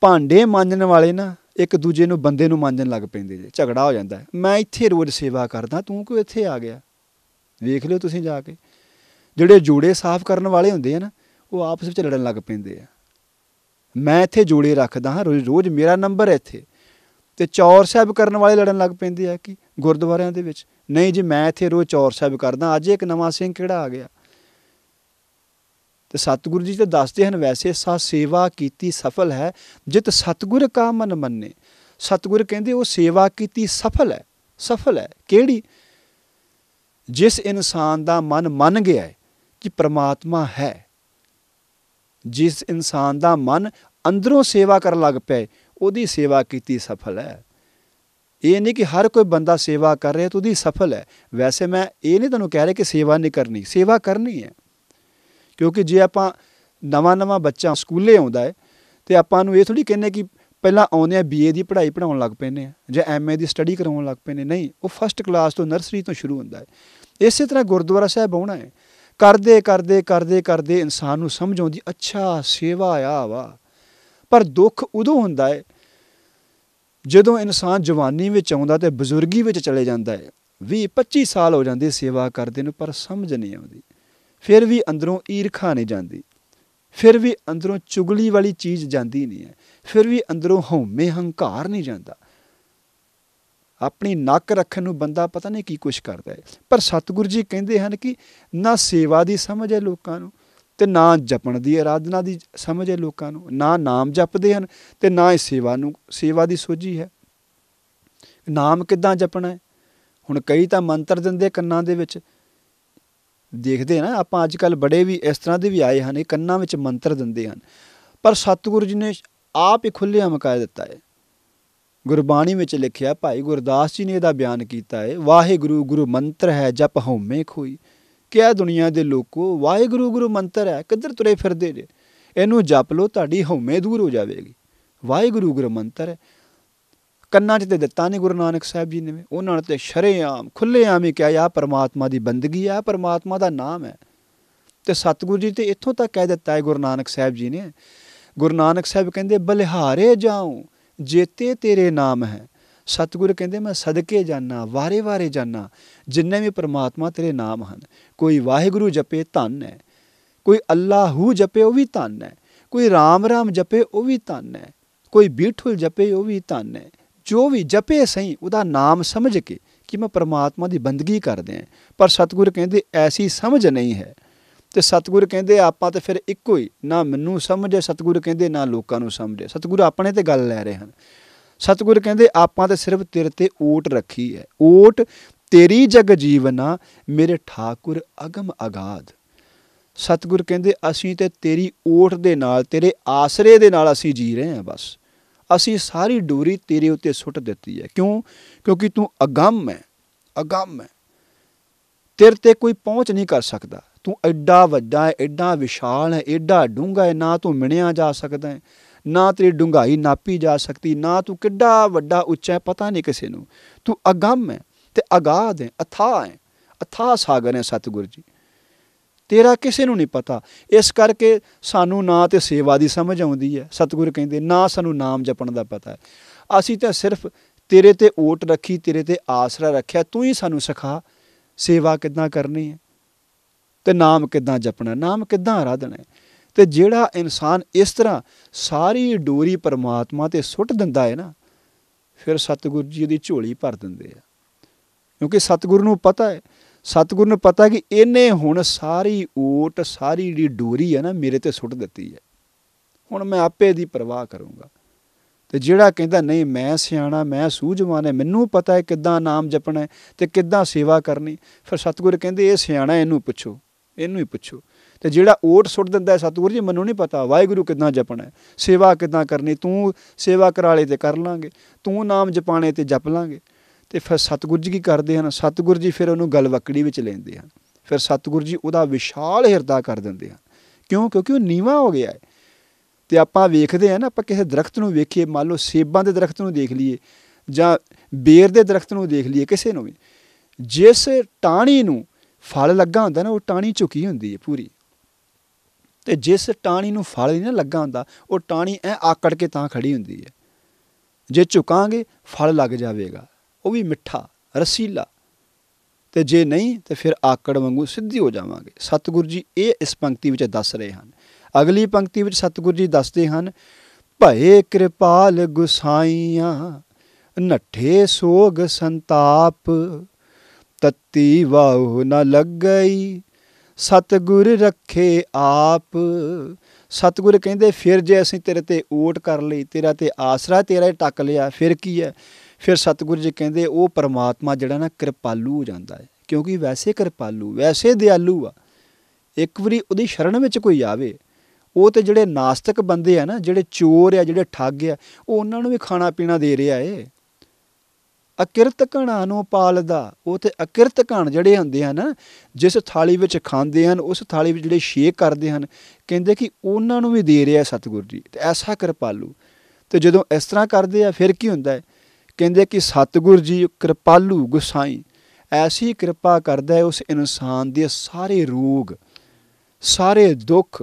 ਭਾਂਡੇ ਮਾਂਜਣ ਵਾਲੇ ਨਾ ਇੱਕ ਦੂਜੇ ਨੂੰ ਬੰਦੇ ਨੂੰ ਮਾਂਜਣ ਲੱਗ ਪੈਂਦੇ ਜੇ ਝਗੜਾ ਹੋ ਜਾਂਦਾ ਮੈਂ ਇੱਥੇ ਰੋਜ਼ ਸੇਵਾ ਕਰਦਾ ਤੂੰ ਕਿਉਂ ਇੱਥੇ ਆ ਗਿਆ ਵੇਖ ਲਿਓ ਤੁਸੀਂ ਜਾ ਕੇ ਜਿਹੜੇ ਜੋੜੇ ਸਾਫ਼ ਕਰਨ ਵਾਲੇ ਹੁੰਦੇ ਆ ਨਾ ਉਹ ਆਪਸ ਵਿੱਚ ਲੜਨ ਲੱਗ ਪੈਂਦੇ ਆ ਮੈਂ ਇੱਥੇ ਜੋੜੇ ਰੱਖਦਾ ਹਾਂ ਰੋਜ਼ ਰੋਜ਼ ਮੇਰਾ ਨੰਬਰ ਇੱਥੇ ਤੇ ਚੌਰ ਸਾਹਿਬ ਕਰਨ ਵਾਲੇ ਲੜਨ ਲੱਗ ਪੈਂਦੇ ਆ ਕਿ ਗੁਰਦੁਆਰਿਆਂ ਦੇ ਵਿੱਚ ਨਹੀਂ ਜੀ ਮੈਂ ਇੱਥੇ ਰੋ ਚੌਰ ਸਾਹਿਬ ਕਰਦਾ ਅੱਜ ਇੱਕ ਨਵਾਂ ਸਿੰਘ ਕਿਹੜਾ ਆ ਗਿਆ ਤੇ ਸਤਿਗੁਰੂ ਜੀ ਤੇ ਦੱਸਦੇ ਹਨ ਵੈਸੇ ਸਾ ਸੇਵਾ ਕੀਤੀ ਸਫਲ ਹੈ ਜਿਤ ਸਤਿਗੁਰ ਕਾ ਮਨ ਮੰਨੇ ਸਤਿਗੁਰ ਕਹਿੰਦੇ ਉਹ ਸੇਵਾ ਕੀਤੀ ਸਫਲ ਹੈ ਸਫਲ ਹੈ ਕਿਹੜੀ ਜਿਸ ਇਨਸਾਨ ਦਾ ਮਨ ਮੰਨ ਗਿਆ ਹੈ ਕਿ ਪ੍ਰਮਾਤਮਾ ਹੈ ਜਿਸ ਇਨਸਾਨ ਦਾ ਮਨ ਅੰਦਰੋਂ ਸੇਵਾ ਕਰਨ ਲੱਗ ਪਿਆ ਉਹਦੀ ਸੇਵਾ ਕੀਤੀ ਸਫਲ ਹੈ ਇਹ ਨਹੀਂ ਕਿ ਹਰ ਕੋਈ ਬੰਦਾ ਸੇਵਾ ਕਰ ਰਿਹਾ ਤੇ ਉਹਦੀ ਸਫਲ ਹੈ ਵੈਸੇ ਮੈਂ ਇਹ ਨਹੀਂ ਤੁਹਾਨੂੰ ਕਹਿ ਰਿਹਾ ਕਿ ਸੇਵਾ ਨਹੀਂ ਕਰਨੀ ਸੇਵਾ ਕਰਨੀ ਹੈ ਕਿਉਂਕਿ ਜੇ ਆਪਾਂ ਨਵਾਂ-ਨਵਾਂ ਬੱਚਾ ਸਕੂਲੇ ਆਉਂਦਾ ਹੈ ਤੇ ਆਪਾਂ ਨੂੰ ਇਹ ਥੋੜੀ ਕਹਿੰਨੇ ਕਿ ਪਹਿਲਾਂ ਆਉਂਦੇ ਆ ਬੀਏ ਦੀ ਪੜ੍ਹਾਈ ਪੜਾਉਣ ਲੱਗ ਪੈਨੇ ਆ ਜਾਂ ਐਮਏ ਦੀ ਸਟੱਡੀ ਕਰਾਉਣ ਲੱਗ ਪੈਨੇ ਨਹੀਂ ਉਹ ਫਰਸਟ ਕਲਾਸ ਤੋਂ ਨਰਸਰੀ ਤੋਂ ਸ਼ੁਰੂ ਹੁੰਦਾ ਹੈ ਇਸੇ ਤਰ੍ਹਾਂ ਗੁਰਦੁਆਰਾ ਸਾਹਿਬ ਆਉਣਾ ਹੈ ਕਰਦੇ ਕਰਦੇ ਕਰਦੇ ਕਰਦੇ ਇਨਸਾਨ ਨੂੰ ਸਮਝ ਆਉਂਦੀ ਅੱਛਾ ਸੇਵਾ ਆ ਵਾ ਪਰ ਦੁੱਖ ਉਦੋਂ ਹੁੰਦਾ ਹੈ ਜਦੋਂ ਇਨਸਾਨ ਜਵਾਨੀ ਵਿੱਚ ਆਉਂਦਾ ਤੇ ਬਜ਼ੁਰਗੀ ਵਿੱਚ ਚਲੇ ਜਾਂਦਾ ਹੈ 20 25 ਸਾਲ ਹੋ ਜਾਂਦੇ ਸੇਵਾ ਕਰਦੇ ਨੂੰ ਪਰ ਸਮਝ ਨਹੀਂ ਆਉਂਦੀ ਫਿਰ ਵੀ ਅੰਦਰੋਂ ਈਰਖਾ ਨਹੀਂ ਜਾਂਦੀ ਫਿਰ ਵੀ ਅੰਦਰੋਂ ਚੁਗਲੀ ਵਾਲੀ ਚੀਜ਼ ਜਾਂਦੀ ਨਹੀਂ ਹੈ ਫਿਰ ਵੀ ਅੰਦਰੋਂ ਹਉਮੈ ਹੰਕਾਰ ਨਹੀਂ ਜਾਂਦਾ ਆਪਣੀ ਨੱਕ ਰੱਖਣ ਨੂੰ ਬੰਦਾ ਪਤਾ ਨਹੀਂ ਕੀ ਕੁਛ ਕਰਦਾ ਹੈ ਪਰ ਸਤਿਗੁਰੂ ਜੀ ਕਹਿੰਦੇ ਹਨ ਕਿ ਨਾ ਸੇਵਾ ਦੀ ਸਮਝ ਹੈ ਲੋਕਾਂ ਨੂੰ ਤੇ ਨਾ ਜਪਣ ਦੀ ਆਰਾਧਨਾ ਦੀ ਸਮਝ ਹੈ ਲੋਕਾਂ ਨੂੰ ਨਾ ਨਾਮ ਜਪਦੇ ਹਨ ਤੇ ਨਾ ਹੀ ਸੇਵਾ ਨੂੰ ਸੇਵਾ ਦੀ ਸੋਝੀ ਹੈ ਨਾਮ ਕਿਦਾਂ ਜਪਣਾ ਹੈ ਹੁਣ ਕਈ ਤਾਂ ਮੰਤਰ ਦਿੰਦੇ ਕੰਨਾਂ ਦੇ ਵਿੱਚ ਦੇਖਦੇ ਨਾ ਆਪਾਂ ਅੱਜ ਕੱਲ ਬੜੇ ਵੀ ਇਸ ਤਰ੍ਹਾਂ ਦੇ ਵੀ ਆਏ ਹਨ ਇਹ ਕੰਨਾਂ ਵਿੱਚ ਮੰਤਰ ਦਿੰਦੇ ਹਨ ਪਰ ਸਤਿਗੁਰੂ ਜੀ ਨੇ ਆਪ ਹੀ ਖੁੱਲ੍ਹਿਆ ਮਕਾਇ ਦਿੱਤਾ ਹੈ ਗੁਰਬਾਣੀ ਵਿੱਚ ਲਿਖਿਆ ਭਾਈ ਗੁਰਦਾਸ ਜੀ ਨੇ ਇਹਦਾ ਬਿਆਨ ਕੀਤਾ ਹੈ ਵਾਹਿਗੁਰੂ ਗੁਰੂ ਮੰਤਰ ਹੈ ਜਪ ਹਉਮੈ ਖੋਈ ਕਿਆ ਦੁਨੀਆ ਦੇ ਲੋਕੋ ਵਾਹਿਗੁਰੂ ਗੁਰੂ ਮੰਤਰ ਹੈ ਕਿੱਧਰ ਤੁਰੇ ਫਿਰਦੇ ਜੇ ਇਹਨੂੰ ਜਪ ਲੋ ਤੁਹਾਡੀ ਹਉਮੈ ਦੂਰ ਹੋ ਜਾਵੇਗੀ ਵਾਹਿਗੁਰੂ ਗੁਰੂ ਮੰਤਰ ਹੈ ਕੰਨਾਂ 'ਚ ਤੇ ਦਿੱਤਾ ਨੇ ਗੁਰੂ ਨਾਨਕ ਸਾਹਿਬ ਜੀ ਨੇ ਉਹਨਾਂ ਨੇ ਤੇ ਸ਼ਰੇਆਮ ਖੁੱਲੇਆਮ ਹੀ ਕਿਹਾ ਆ ਪਰਮਾਤਮਾ ਦੀ ਬੰਦਗੀ ਆ ਪਰਮਾਤਮਾ ਦਾ ਨਾਮ ਹੈ ਤੇ ਸਤਿਗੁਰੂ ਜੀ ਤੇ ਇੱਥੋਂ ਤੱਕ ਕਹਿ ਦਿੱਤਾ ਹੈ ਗੁਰੂ ਨਾਨਕ ਸਾਹਿਬ ਜੀ ਨੇ ਗੁਰੂ ਨਾਨਕ ਸਾਹਿਬ ਕਹਿੰਦੇ ਬਲਿਹਾਰੇ ਜਾਉ ਜੇਤੇ ਤੇਰੇ ਨਾਮ ਹੈ ਸਤਿਗੁਰ ਕਹਿੰਦੇ ਮੈਂ ਸਦਕੇ ਜਾਣਾ ਵਾਰੇ-ਵਾਰੇ ਜਾਣਾ ਜਿੰਨੇ ਵੀ ਪ੍ਰਮਾਤਮਾ ਤੇਰੇ ਨਾਮ ਹਨ ਕੋਈ ਵਾਹਿਗੁਰੂ ਜਪੇ ਧੰਨ ਹੈ ਕੋਈ ਅੱਲਾਹੂ ਜਪੇ ਉਹ ਵੀ ਧੰਨ ਹੈ ਕੋਈ ਰਾਮ ਰਾਮ ਜਪੇ ਉਹ ਵੀ ਧੰਨ ਹੈ ਕੋਈ ਬੀਠੁਲ ਜਪੇ ਉਹ ਵੀ ਧੰਨ ਹੈ ਜੋ ਵੀ ਜਪੇ ਸਹੀ ਉਹਦਾ ਨਾਮ ਸਮਝ ਕੇ ਕਿ ਮੈਂ ਪ੍ਰਮਾਤਮਾ ਦੀ ਬੰਦਗੀ ਕਰਦੇ ਆ ਪਰ ਸਤਿਗੁਰ ਕਹਿੰਦੇ ਐਸੀ ਸਮਝ ਨਹੀਂ ਹੈ ਤੇ ਸਤਿਗੁਰ ਕਹਿੰਦੇ ਆਪਾਂ ਤੇ ਫਿਰ ਇੱਕੋ ਹੀ ਨਾ ਮੈਨੂੰ ਸਮਝੇ ਸਤਿਗੁਰ ਕਹਿੰਦੇ ਨਾ ਲੋਕਾਂ ਨੂੰ ਸਮਝੇ ਸਤਿਗੁਰ ਆਪਣੇ ਤੇ ਗੱਲ ਲੈ ਰਹੇ ਹਨ ਸਤਿਗੁਰ ਕਹਿੰਦੇ ਆਪਾਂ ਤੇ ਸਿਰਫ ਤੇਰੇ ਤੇ ਓਟ ਰੱਖੀ ਹੈ ਓਟ ਤੇਰੀ ਜਗ ਜੀਵਨਾ ਮੇਰੇ ਠਾਕੁਰ ਅਗਮ ਅਗਾਧ ਸਤਿਗੁਰ ਕਹਿੰਦੇ ਅਸੀਂ ਤੇ ਤੇਰੀ ਓਟ ਦੇ ਨਾਲ ਤੇਰੇ ਆਸਰੇ ਦੇ ਨਾਲ ਅਸੀਂ ਜੀ ਰਹੇ ਹਾਂ ਬਸ ਅਸੀਂ ਸਾਰੀ ਡੋਰੀ ਤੇਰੇ ਉੱਤੇ ਸੁੱਟ ਦਿੱਤੀ ਹੈ ਕਿਉਂ ਕਿਉਂਕਿ ਤੂੰ ਅਗੰਮ ਹੈ ਅਗੰਮ ਹੈ ਤੇਰੇ ਤੇ ਕੋਈ ਪਹੁੰਚ ਨਹੀਂ ਕਰ ਸਕਦਾ ਤੂੰ ਐਡਾ ਵੱਡਾ ਐ ਐਡਾ ਵਿਸ਼ਾਲ ਐ ਐਡਾ ਡੂੰਘਾ ਐ ਨਾ ਤੂੰ ਮਿਣਿਆ ਜਾ ਸਕਦਾ ਹੈ ਨਾ ਤੇਰੀ ਡੁੰਗਾਈ ਨਾਪੀ ਜਾ ਸਕਦੀ ਨਾ ਤੂੰ ਕਿੱਡਾ ਵੱਡਾ ਉੱਚਾ ਹੈ ਪਤਾ ਨਹੀਂ ਕਿਸੇ ਨੂੰ ਤੂੰ ਅਗੰਮ ਹੈ ਤੇ ਅਗਾਧ ਹੈ ਅਥਾ ਹੈ ਅਥਾ ਸਾਗਰ ਹੈ ਸਤਿਗੁਰ ਜੀ ਤੇਰਾ ਕਿਸੇ ਨੂੰ ਨਹੀਂ ਪਤਾ ਇਸ ਕਰਕੇ ਸਾਨੂੰ ਨਾ ਤੇ ਸੇਵਾ ਦੀ ਸਮਝ ਆਉਂਦੀ ਹੈ ਸਤਿਗੁਰ ਕਹਿੰਦੇ ਨਾ ਸਾਨੂੰ ਨਾਮ ਜਪਣ ਦਾ ਪਤਾ ਹੈ ਅਸੀਂ ਤਾਂ ਸਿਰਫ ਤੇਰੇ ਤੇ ਓਟ ਰੱਖੀ ਤੇਰੇ ਤੇ ਆਸਰਾ ਰੱਖਿਆ ਤੂੰ ਹੀ ਸਾਨੂੰ ਸਿਖਾ ਸੇਵਾ ਕਿਦਾਂ ਕਰਨੀ ਹੈ ਤੇ ਨਾਮ ਕਿਦਾਂ ਜਪਣਾ ਨਾਮ ਕਿਦਾਂ ਆਰਾਧਣਾ ਹੈ ਤੇ ਜਿਹੜਾ ਇਨਸਾਨ ਇਸ ਤਰ੍ਹਾਂ ਸਾਰੀ ਡੋਰੀ ਪਰਮਾਤਮਾ ਤੇ ਸੁੱਟ ਦਿੰਦਾ ਹੈ ਨਾ ਫਿਰ ਸਤਿਗੁਰੂ ਜੀ ਦੀ ਝੋਲੀ ਭਰ ਦਿੰਦੇ ਆ ਕਿਉਂਕਿ ਸਤਿਗੁਰੂ ਨੂੰ ਪਤਾ ਹੈ ਸਤਿਗੁਰੂ ਨੂੰ ਪਤਾ ਕਿ ਇਹਨੇ ਹੁਣ ਸਾਰੀ ਓਟ ਸਾਰੀ ਜਿਹੜੀ ਡੋਰੀ ਹੈ ਨਾ ਮੇਰੇ ਤੇ ਸੁੱਟ ਦਿੱਤੀ ਹੈ ਹੁਣ ਮੈਂ ਆਪੇ ਦੀ ਪਰਵਾਹ ਕਰੂੰਗਾ ਤੇ ਜਿਹੜਾ ਕਹਿੰਦਾ ਨਹੀਂ ਮੈਂ ਸਿਆਣਾ ਮੈਂ ਸੂਝਵਾਨ ਹੈ ਮੈਨੂੰ ਪਤਾ ਹੈ ਕਿੱਦਾਂ ਨਾਮ ਜਪਣਾ ਤੇ ਕਿੱਦਾਂ ਸੇਵਾ ਕਰਨੀ ਫਿਰ ਸਤਿਗੁਰੂ ਕਹਿੰਦੇ ਇਹ ਸਿਆਣਾ ਇਹਨੂੰ ਪੁੱਛੋ ਇਹਨੂੰ ਹੀ ਪੁੱਛੋ ਤੇ ਜਿਹੜਾ ਓਟ ਸੁੱਟ ਦਿੰਦਾ ਹੈ ਸਤਿਗੁਰੂ ਜੀ ਮੈਨੂੰ ਨਹੀਂ ਪਤਾ ਵਾਹਿਗੁਰੂ ਕਿਦਾਂ ਜਪਣਾ ਹੈ ਸੇਵਾ ਕਿਦਾਂ ਕਰਨੀ ਤੂੰ ਸੇਵਾ ਕਰਾਲੇ ਤੇ ਕਰ ਲਾਂਗੇ ਤੂੰ ਨਾਮ ਜਪਾਣੇ ਤੇ ਜਪ ਲਾਂਗੇ ਤੇ ਫਿਰ ਸਤਿਗੁਰੂ ਜੀ ਕੀ ਕਰਦੇ ਹਨ ਸਤਿਗੁਰੂ ਜੀ ਫਿਰ ਉਹਨੂੰ ਗਲਵਕੜੀ ਵਿੱਚ ਲੈਂਦੇ ਹਨ ਫਿਰ ਸਤਿਗੁਰੂ ਜੀ ਉਹਦਾ ਵਿਸ਼ਾਲ ਹਿਰਦਾ ਕਰ ਦਿੰਦੇ ਹਨ ਕਿਉਂ ਕਿਉਂਕਿ ਉਹ ਨੀਵਾ ਹੋ ਗਿਆ ਹੈ ਤੇ ਆਪਾਂ ਵੇਖਦੇ ਆ ਨਾ ਆਪਾਂ ਕਿਸੇ ਦਰਖਤ ਨੂੰ ਵੇਖੀਏ ਮੰਨ ਲਓ ਸੇਬਾਂ ਦੇ ਦਰਖਤ ਨੂੰ ਦੇਖ ਲਈਏ ਜਾਂ ਬੇਰ ਦੇ ਦਰਖਤ ਨੂੰ ਦੇਖ ਲਈਏ ਕਿਸੇ ਨੂੰ ਵੀ ਜਿਸ ਟਾਣੀ ਨੂੰ ਫਲ ਲੱਗਾ ਹੁੰਦਾ ਨਾ ਉਹ ਟਾਣੀ ਝੁਕੀ ਹੁੰਦੀ ਹੈ ਪੂਰੀ ਤੇ ਜਿਸ ਟਾਣੀ ਨੂੰ ਫਲ ਨਹੀਂ ਲੱਗਾ ਹੁੰਦਾ ਉਹ ਟਾਣੀ ਐ ਆਕੜ ਕੇ ਤਾਂ ਖੜੀ ਹੁੰਦੀ ਹੈ ਜੇ ਝੁਕਾਂਗੇ ਫਲ ਲੱਗ ਜਾਵੇਗਾ ਉਹ ਵੀ ਮਿੱਠਾ ਰਸੀਲਾ ਤੇ ਜੇ ਨਹੀਂ ਤੇ ਫਿਰ ਆਕੜ ਵਾਂਗੂ ਸਿੱਧੀ ਹੋ ਜਾਵਾਂਗੇ ਸਤਿਗੁਰੂ ਜੀ ਇਹ ਇਸ ਪੰਕਤੀ ਵਿੱਚ ਦੱਸ ਰਹੇ ਹਨ ਅਗਲੀ ਪੰਕਤੀ ਵਿੱਚ ਸਤਿਗੁਰੂ ਜੀ ਦੱਸਦੇ ਹਨ ਭਏ ਕਿਰਪਾਲ ਗੁਸਾਈਆਂ ਨੱਠੇ ਸੋਗ ਸੰਤਾਪ ਤਤੀ ਵਾਉ ਨਾ ਲੱਗਈ ਸਤਗੁਰ ਰੱਖੇ ਆਪ ਸਤਗੁਰ ਕਹਿੰਦੇ ਫਿਰ ਜੇ ਅਸੀਂ ਤੇਰੇ ਤੇ ਓਟ ਕਰ ਲਈ ਤੇਰਾ ਤੇ ਆਸਰਾ ਤੇਰਾ ਟੱਕ ਲਿਆ ਫਿਰ ਕੀ ਹੈ ਫਿਰ ਸਤਗੁਰ ਜੀ ਕਹਿੰਦੇ ਉਹ ਪਰਮਾਤਮਾ ਜਿਹੜਾ ਨਾ ਕਿਰਪਾਲੂ ਹੋ ਜਾਂਦਾ ਹੈ ਕਿਉਂਕਿ ਵੈਸੇ ਕਿਰਪਾਲੂ ਵੈਸੇ ਦਿਆਲੂ ਆ ਇੱਕ ਵਾਰੀ ਉਹਦੀ ਸ਼ਰਨ ਵਿੱਚ ਕੋਈ ਆਵੇ ਉਹ ਤੇ ਜਿਹੜੇ ਨਾਸਤਿਕ ਬੰਦੇ ਆ ਨਾ ਜਿਹੜੇ ਚੋਰ ਆ ਜਿਹੜੇ ਠੱਗ ਆ ਉਹ ਉਹਨਾਂ ਨੂੰ ਵੀ ਖਾਣਾ ਪੀਣਾ ਦੇ ਰਿਹਾ ਏ ਅਕਿਰਤ ਘਣਾ ਨੂੰ ਪਾਲਦਾ ਉਹ ਤੇ ਅਕਿਰਤ ਕਣ ਜਿਹੜੇ ਹੁੰਦੇ ਹਨ ਜਿਸ ਥਾਲੀ ਵਿੱਚ ਖਾਂਦੇ ਹਨ ਉਸ ਥਾਲੀ ਵਿੱਚ ਜਿਹੜੇ ਛੇਕ ਕਰਦੇ ਹਨ ਕਹਿੰਦੇ ਕਿ ਉਹਨਾਂ ਨੂੰ ਵੀ ਦੇ ਰਿਹਾ ਸਤਿਗੁਰ ਜੀ ਤੇ ਐਸਾ ਕਿਰਪਾਲੂ ਤੇ ਜਦੋਂ ਇਸ ਤਰ੍ਹਾਂ ਕਰਦੇ ਆ ਫਿਰ ਕੀ ਹੁੰਦਾ ਹੈ ਕਹਿੰਦੇ ਕਿ ਸਤਿਗੁਰ ਜੀ ਕਿਰਪਾਲੂ ਗੁਸਾਈ ਐਸੀ ਕਿਰਪਾ ਕਰਦਾ ਹੈ ਉਸ ਇਨਸਾਨ ਦੇ ਸਾਰੇ ਰੋਗ ਸਾਰੇ ਦੁੱਖ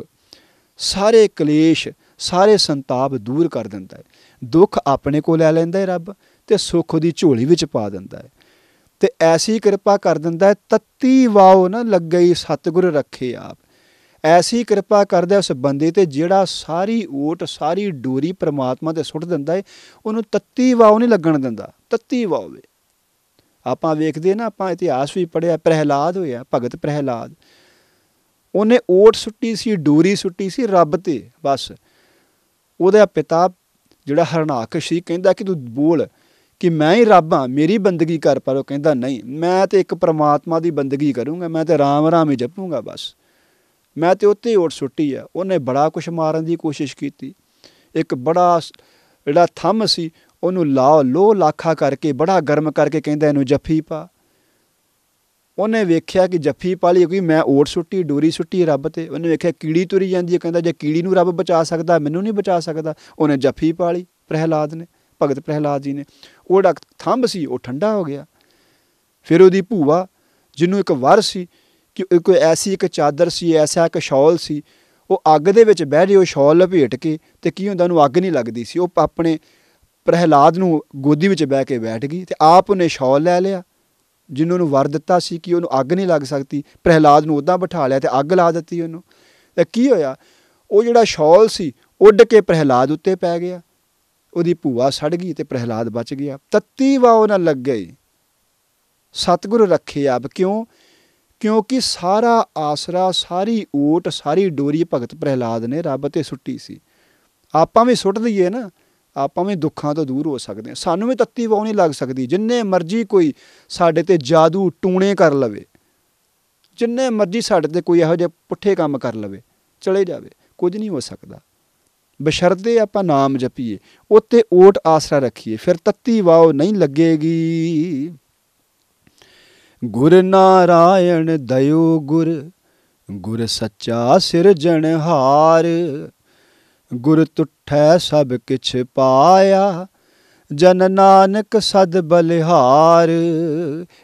ਸਾਰੇ ਕਲੇਸ਼ ਸਾਰੇ ਸੰਤਾਪ ਦੂਰ ਕਰ ਦਿੰਦਾ ਹੈ ਦੁੱਖ ਆਪਣੇ ਕੋਲ ਲੈ ਲੈਂਦਾ ਹੈ ਰੱਬ ਤੇ ਸੁੱਖ ਦੀ ਝੋਲੀ ਵਿੱਚ ਪਾ ਦਿੰਦਾ ਹੈ ਤੇ ਐਸੀ ਕਿਰਪਾ ਕਰ ਦਿੰਦਾ ਹੈ ਤੱਤੀ ਵਾਉ ਨਾ ਲੱਗਈ ਸਤਿਗੁਰ ਰੱਖੇ ਆਪ ਐਸੀ ਕਿਰਪਾ ਕਰਦਾ ਉਸ ਬੰਦੇ ਤੇ ਜਿਹੜਾ ਸਾਰੀ ਓਟ ਸਾਰੀ ਡੋਰੀ ਪ੍ਰਮਾਤਮਾ ਤੇ ਸੁੱਟ ਦਿੰਦਾ ਹੈ ਉਹਨੂੰ ਤੱਤੀ ਵਾਉ ਨਹੀਂ ਲੱਗਣ ਦਿੰਦਾ ਤੱਤੀ ਵਾਉ ਵੇ ਆਪਾਂ ਵੇਖਦੇ ਨਾ ਆਪਾਂ ਇਤਿਹਾਸ ਵੀ ਪੜਿਆ ਪ੍ਰਹਿਲਾਦ ਹੋਇਆ ਭਗਤ ਪ੍ਰਹਿਲਾਦ ਉਹਨੇ ਓਟ ਸੁੱਟੀ ਸੀ ਡੋਰੀ ਸੁੱਟੀ ਸੀ ਰੱਬ ਤੇ ਬਸ ਉਹਦੇ ਪਿਤਾ ਜਿਹੜਾ ਹਰਨਾਕਸ਼ੀ ਸੀ ਕਹਿੰਦਾ ਕਿ ਤੂੰ ਬੋਲ ਕਿ ਮੈਂ ਹੀ ਰੱਬ ਹਾਂ ਮੇਰੀ ਬੰਦਗੀ ਕਰ ਪਰ ਉਹ ਕਹਿੰਦਾ ਨਹੀਂ ਮੈਂ ਤੇ ਇੱਕ ਪ੍ਰਮਾਤਮਾ ਦੀ ਬੰਦਗੀ ਕਰੂੰਗਾ ਮੈਂ ਤੇ ਰਾਮ ਰਾਮ ਹੀ ਜਪੂੰਗਾ ਬਸ ਮੈਂ ਤੇ ਉੱਤੇ ਓਟ ਸੁੱਟੀ ਆ ਉਹਨੇ ਬੜਾ ਕੁਝ ਮਾਰਨ ਦੀ ਕੋਸ਼ਿਸ਼ ਕੀਤੀ ਇੱਕ ਬੜਾ ਜਿਹੜਾ ਥੰਮ ਸੀ ਉਹਨੂੰ ਲਾਓ ਲੋ ਲੱਖਾ ਕਰਕੇ ਬੜਾ ਗਰਮ ਕਰਕੇ ਕਹਿੰਦਾ ਇਹਨੂੰ ਜੱਫੀ ਪਾ ਉਹਨੇ ਵੇਖਿਆ ਕਿ ਜੱਫੀ ਪਾ ਲਈ ਕੋਈ ਮੈਂ ਓਟ ਸੁੱਟੀ ਡੋਰੀ ਸੁੱਟੀ ਰੱਬ ਤੇ ਉਹਨੇ ਵੇਖਿਆ ਕੀੜੀ ਤੁਰੀ ਜਾਂਦੀ ਹੈ ਕਹਿੰਦਾ ਜੇ ਕੀੜੀ ਨੂੰ ਰੱਬ ਬਚਾ ਸਕਦਾ ਮੈਨੂੰ ਨਹੀਂ ਬਚਾ ਸਕਦਾ ਉਹਨੇ ਜੱਫੀ ਪਾ ਲਈ ਪ੍ਰਹਿਲਾਦ ਨੇ ਭਗਤ ਪ੍ਰਹਿਲਾਦ ਜੀ ਨੇ ਉਹ ਜਿਹੜਾ ਥੰਬ ਸੀ ਉਹ ਠੰਡਾ ਹੋ ਗਿਆ ਫਿਰ ਉਹਦੀ ਭੂਆ ਜਿਹਨੂੰ ਇੱਕ ਵਰ ਸੀ ਕਿ ਕੋਈ ਐਸੀ ਇੱਕ ਚਾਦਰ ਸੀ ਐਸਾ ਇੱਕ ਸ਼ਾਲ ਸੀ ਉਹ ਅੱਗ ਦੇ ਵਿੱਚ ਬਹਿ ਰਹੀ ਉਹ ਸ਼ਾਲ ਲਪੇਟ ਕੇ ਤੇ ਕੀ ਹੁੰਦਾ ਉਹਨੂੰ ਅੱਗ ਨਹੀਂ ਲੱਗਦੀ ਸੀ ਉਹ ਆਪਣੇ ਪ੍ਰਹਿਲਾਦ ਨੂੰ ਗੋਦੀ ਵਿੱਚ ਬਹਿ ਕੇ ਬੈਠ ਗਈ ਤੇ ਆਪ ਉਹਨੇ ਸ਼ਾਲ ਲੈ ਲਿਆ ਜਿਹਨੂੰ ਨੂੰ ਵਰ ਦਿੱਤਾ ਸੀ ਕਿ ਉਹਨੂੰ ਅੱਗ ਨਹੀਂ ਲੱਗ ਸਕਦੀ ਪ੍ਰਹਿਲਾਦ ਨੂੰ ਉਦਾਂ ਬਿਠਾ ਲਿਆ ਤੇ ਅੱਗ ਲਾ ਦਿੱਤੀ ਉਹਨੂੰ ਤੇ ਕੀ ਹੋਇਆ ਉਹ ਜਿਹੜਾ ਸ਼ਾਲ ਸੀ ਉੱਡ ਕੇ ਪ੍ਰਹਿਲਾਦ ਉੱਤੇ ਪੈ ਗਿਆ ਉਹਦੀ ਭੂਆ ਸੜ ਗਈ ਤੇ ਪ੍ਰਹਿਲਾਦ ਬਚ ਗਿਆ ਤੱਤੀ ਵਾਉ ਨਾ ਲੱਗ ਗਈ ਸਤਗੁਰ ਰੱਖੇ ਆਪ ਕਿਉਂ ਕਿਉਂਕਿ ਸਾਰਾ ਆਸਰਾ ਸਾਰੀ ਓਟ ਸਾਰੀ ਡੋਰੀ ਭਗਤ ਪ੍ਰਹਿਲਾਦ ਨੇ ਰੱਬ ਤੇ ਸੁੱਟੀ ਸੀ ਆਪਾਂ ਵੀ ਸੁੱਟ ਲਈਏ ਨਾ ਆਪਾਂ ਵੀ ਦੁੱਖਾਂ ਤੋਂ ਦੂਰ ਹੋ ਸਕਦੇ ਹਾਂ ਸਾਨੂੰ ਵੀ ਤੱਤੀ ਵਾਉ ਨਹੀਂ ਲੱਗ ਸਕਦੀ ਜਿੰਨੇ ਮਰਜੀ ਕੋਈ ਸਾਡੇ ਤੇ ਜਾਦੂ ਟੂਣੇ ਕਰ ਲਵੇ ਜਿੰਨੇ ਮਰਜੀ ਸਾਡੇ ਤੇ ਕੋਈ ਇਹੋ ਜਿਹੇ ਪੁੱਠੇ ਕੰਮ ਕਰ ਲਵੇ ਚਲੇ ਜਾਵੇ ਕੁਝ ਨਹੀਂ ਹੋ ਸਕਦਾ ਬਸ਼ਰਦੇ ਆਪਾਂ ਨਾਮ ਜਪੀਏ ਉੱਤੇ ਓਟ ਆਸਰਾ ਰੱਖੀਏ ਫਿਰ ਤੱਤੀ ਵਾਉ ਨਹੀਂ ਲੱਗੇਗੀ ਗੁਰ ਨਾਰਾਇਣ ਦਇਓ ਗੁਰ ਗੁਰ ਸੱਚਾ ਸਿਰਜਣਹਾਰ ਗੁਰ ਤੁਠੈ ਸਭ ਕਿਛ ਪਾਇਆ ਜਨ ਨਾਨਕ ਸਦ ਬਲਿਹਾਰ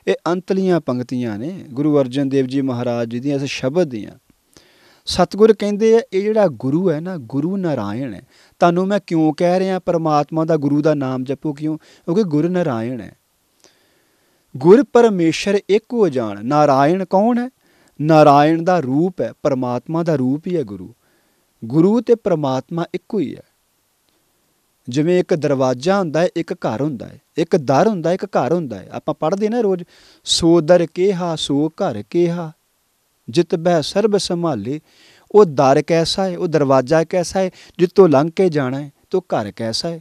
ਇਹ ਅੰਤਲੀਆਂ ਪੰਕਤੀਆਂ ਨੇ ਗੁਰੂ ਅਰਜਨ ਦੇਵ ਜੀ ਮਹਾਰਾਜ ਜੀ ਦੀਆਂ ਇਸ ਸ਼ਬਦ ਦੀਆਂ ਸਤਗੁਰ ਕਹਿੰਦੇ ਆ ਇਹ ਜਿਹੜਾ ਗੁਰੂ ਹੈ ਨਾ ਗੁਰੂ ਨਾਰਾਇਣ ਹੈ ਤੁਹਾਨੂੰ ਮੈਂ ਕਿਉਂ ਕਹਿ ਰਿਹਾ ਪਰਮਾਤਮਾ ਦਾ ਗੁਰੂ ਦਾ ਨਾਮ ਜਪੋ ਕਿਉਂ ਕਿਉਂਕਿ ਗੁਰ ਨਾਰਾਇਣ ਹੈ ਗੁਰ ਪਰਮੇਸ਼ਰ ਇੱਕੋ ਜਾਣ ਨਾਰਾਇਣ ਕੌਣ ਹੈ ਨਾਰਾਇਣ ਦਾ ਰੂਪ ਹੈ ਪਰਮਾਤਮਾ ਦਾ ਰੂਪ ਹੀ ਹੈ ਗੁਰੂ ਗੁਰੂ ਤੇ ਪਰਮਾਤਮਾ ਇੱਕੋ ਹੀ ਹੈ ਜਿਵੇਂ ਇੱਕ ਦਰਵਾਜ਼ਾ ਹੁੰਦਾ ਹੈ ਇੱਕ ਘਰ ਹੁੰਦਾ ਹੈ ਇੱਕ ਦਰ ਹੁੰਦਾ ਹੈ ਇੱਕ ਘਰ ਹੁੰਦਾ ਹੈ ਆਪਾਂ ਪੜ੍ਹਦੇ ਨਾ ਰੋਜ਼ ਸੋ ਦਰ ਕੇਹਾ ਸੋ ਘਰ ਕੇਹਾ ਜਿਤ ਬਹਿ ਸਰਬ ਸੰਭਾਲੇ ਉਹ ਦਰ ਕੈਸਾ ਹੈ ਉਹ ਦਰਵਾਜ਼ਾ ਕੈਸਾ ਹੈ ਜਿੱਤੋਂ ਲੰਘ ਕੇ ਜਾਣਾ ਹੈ ਤੋ ਘਰ ਕੈਸਾ ਹੈ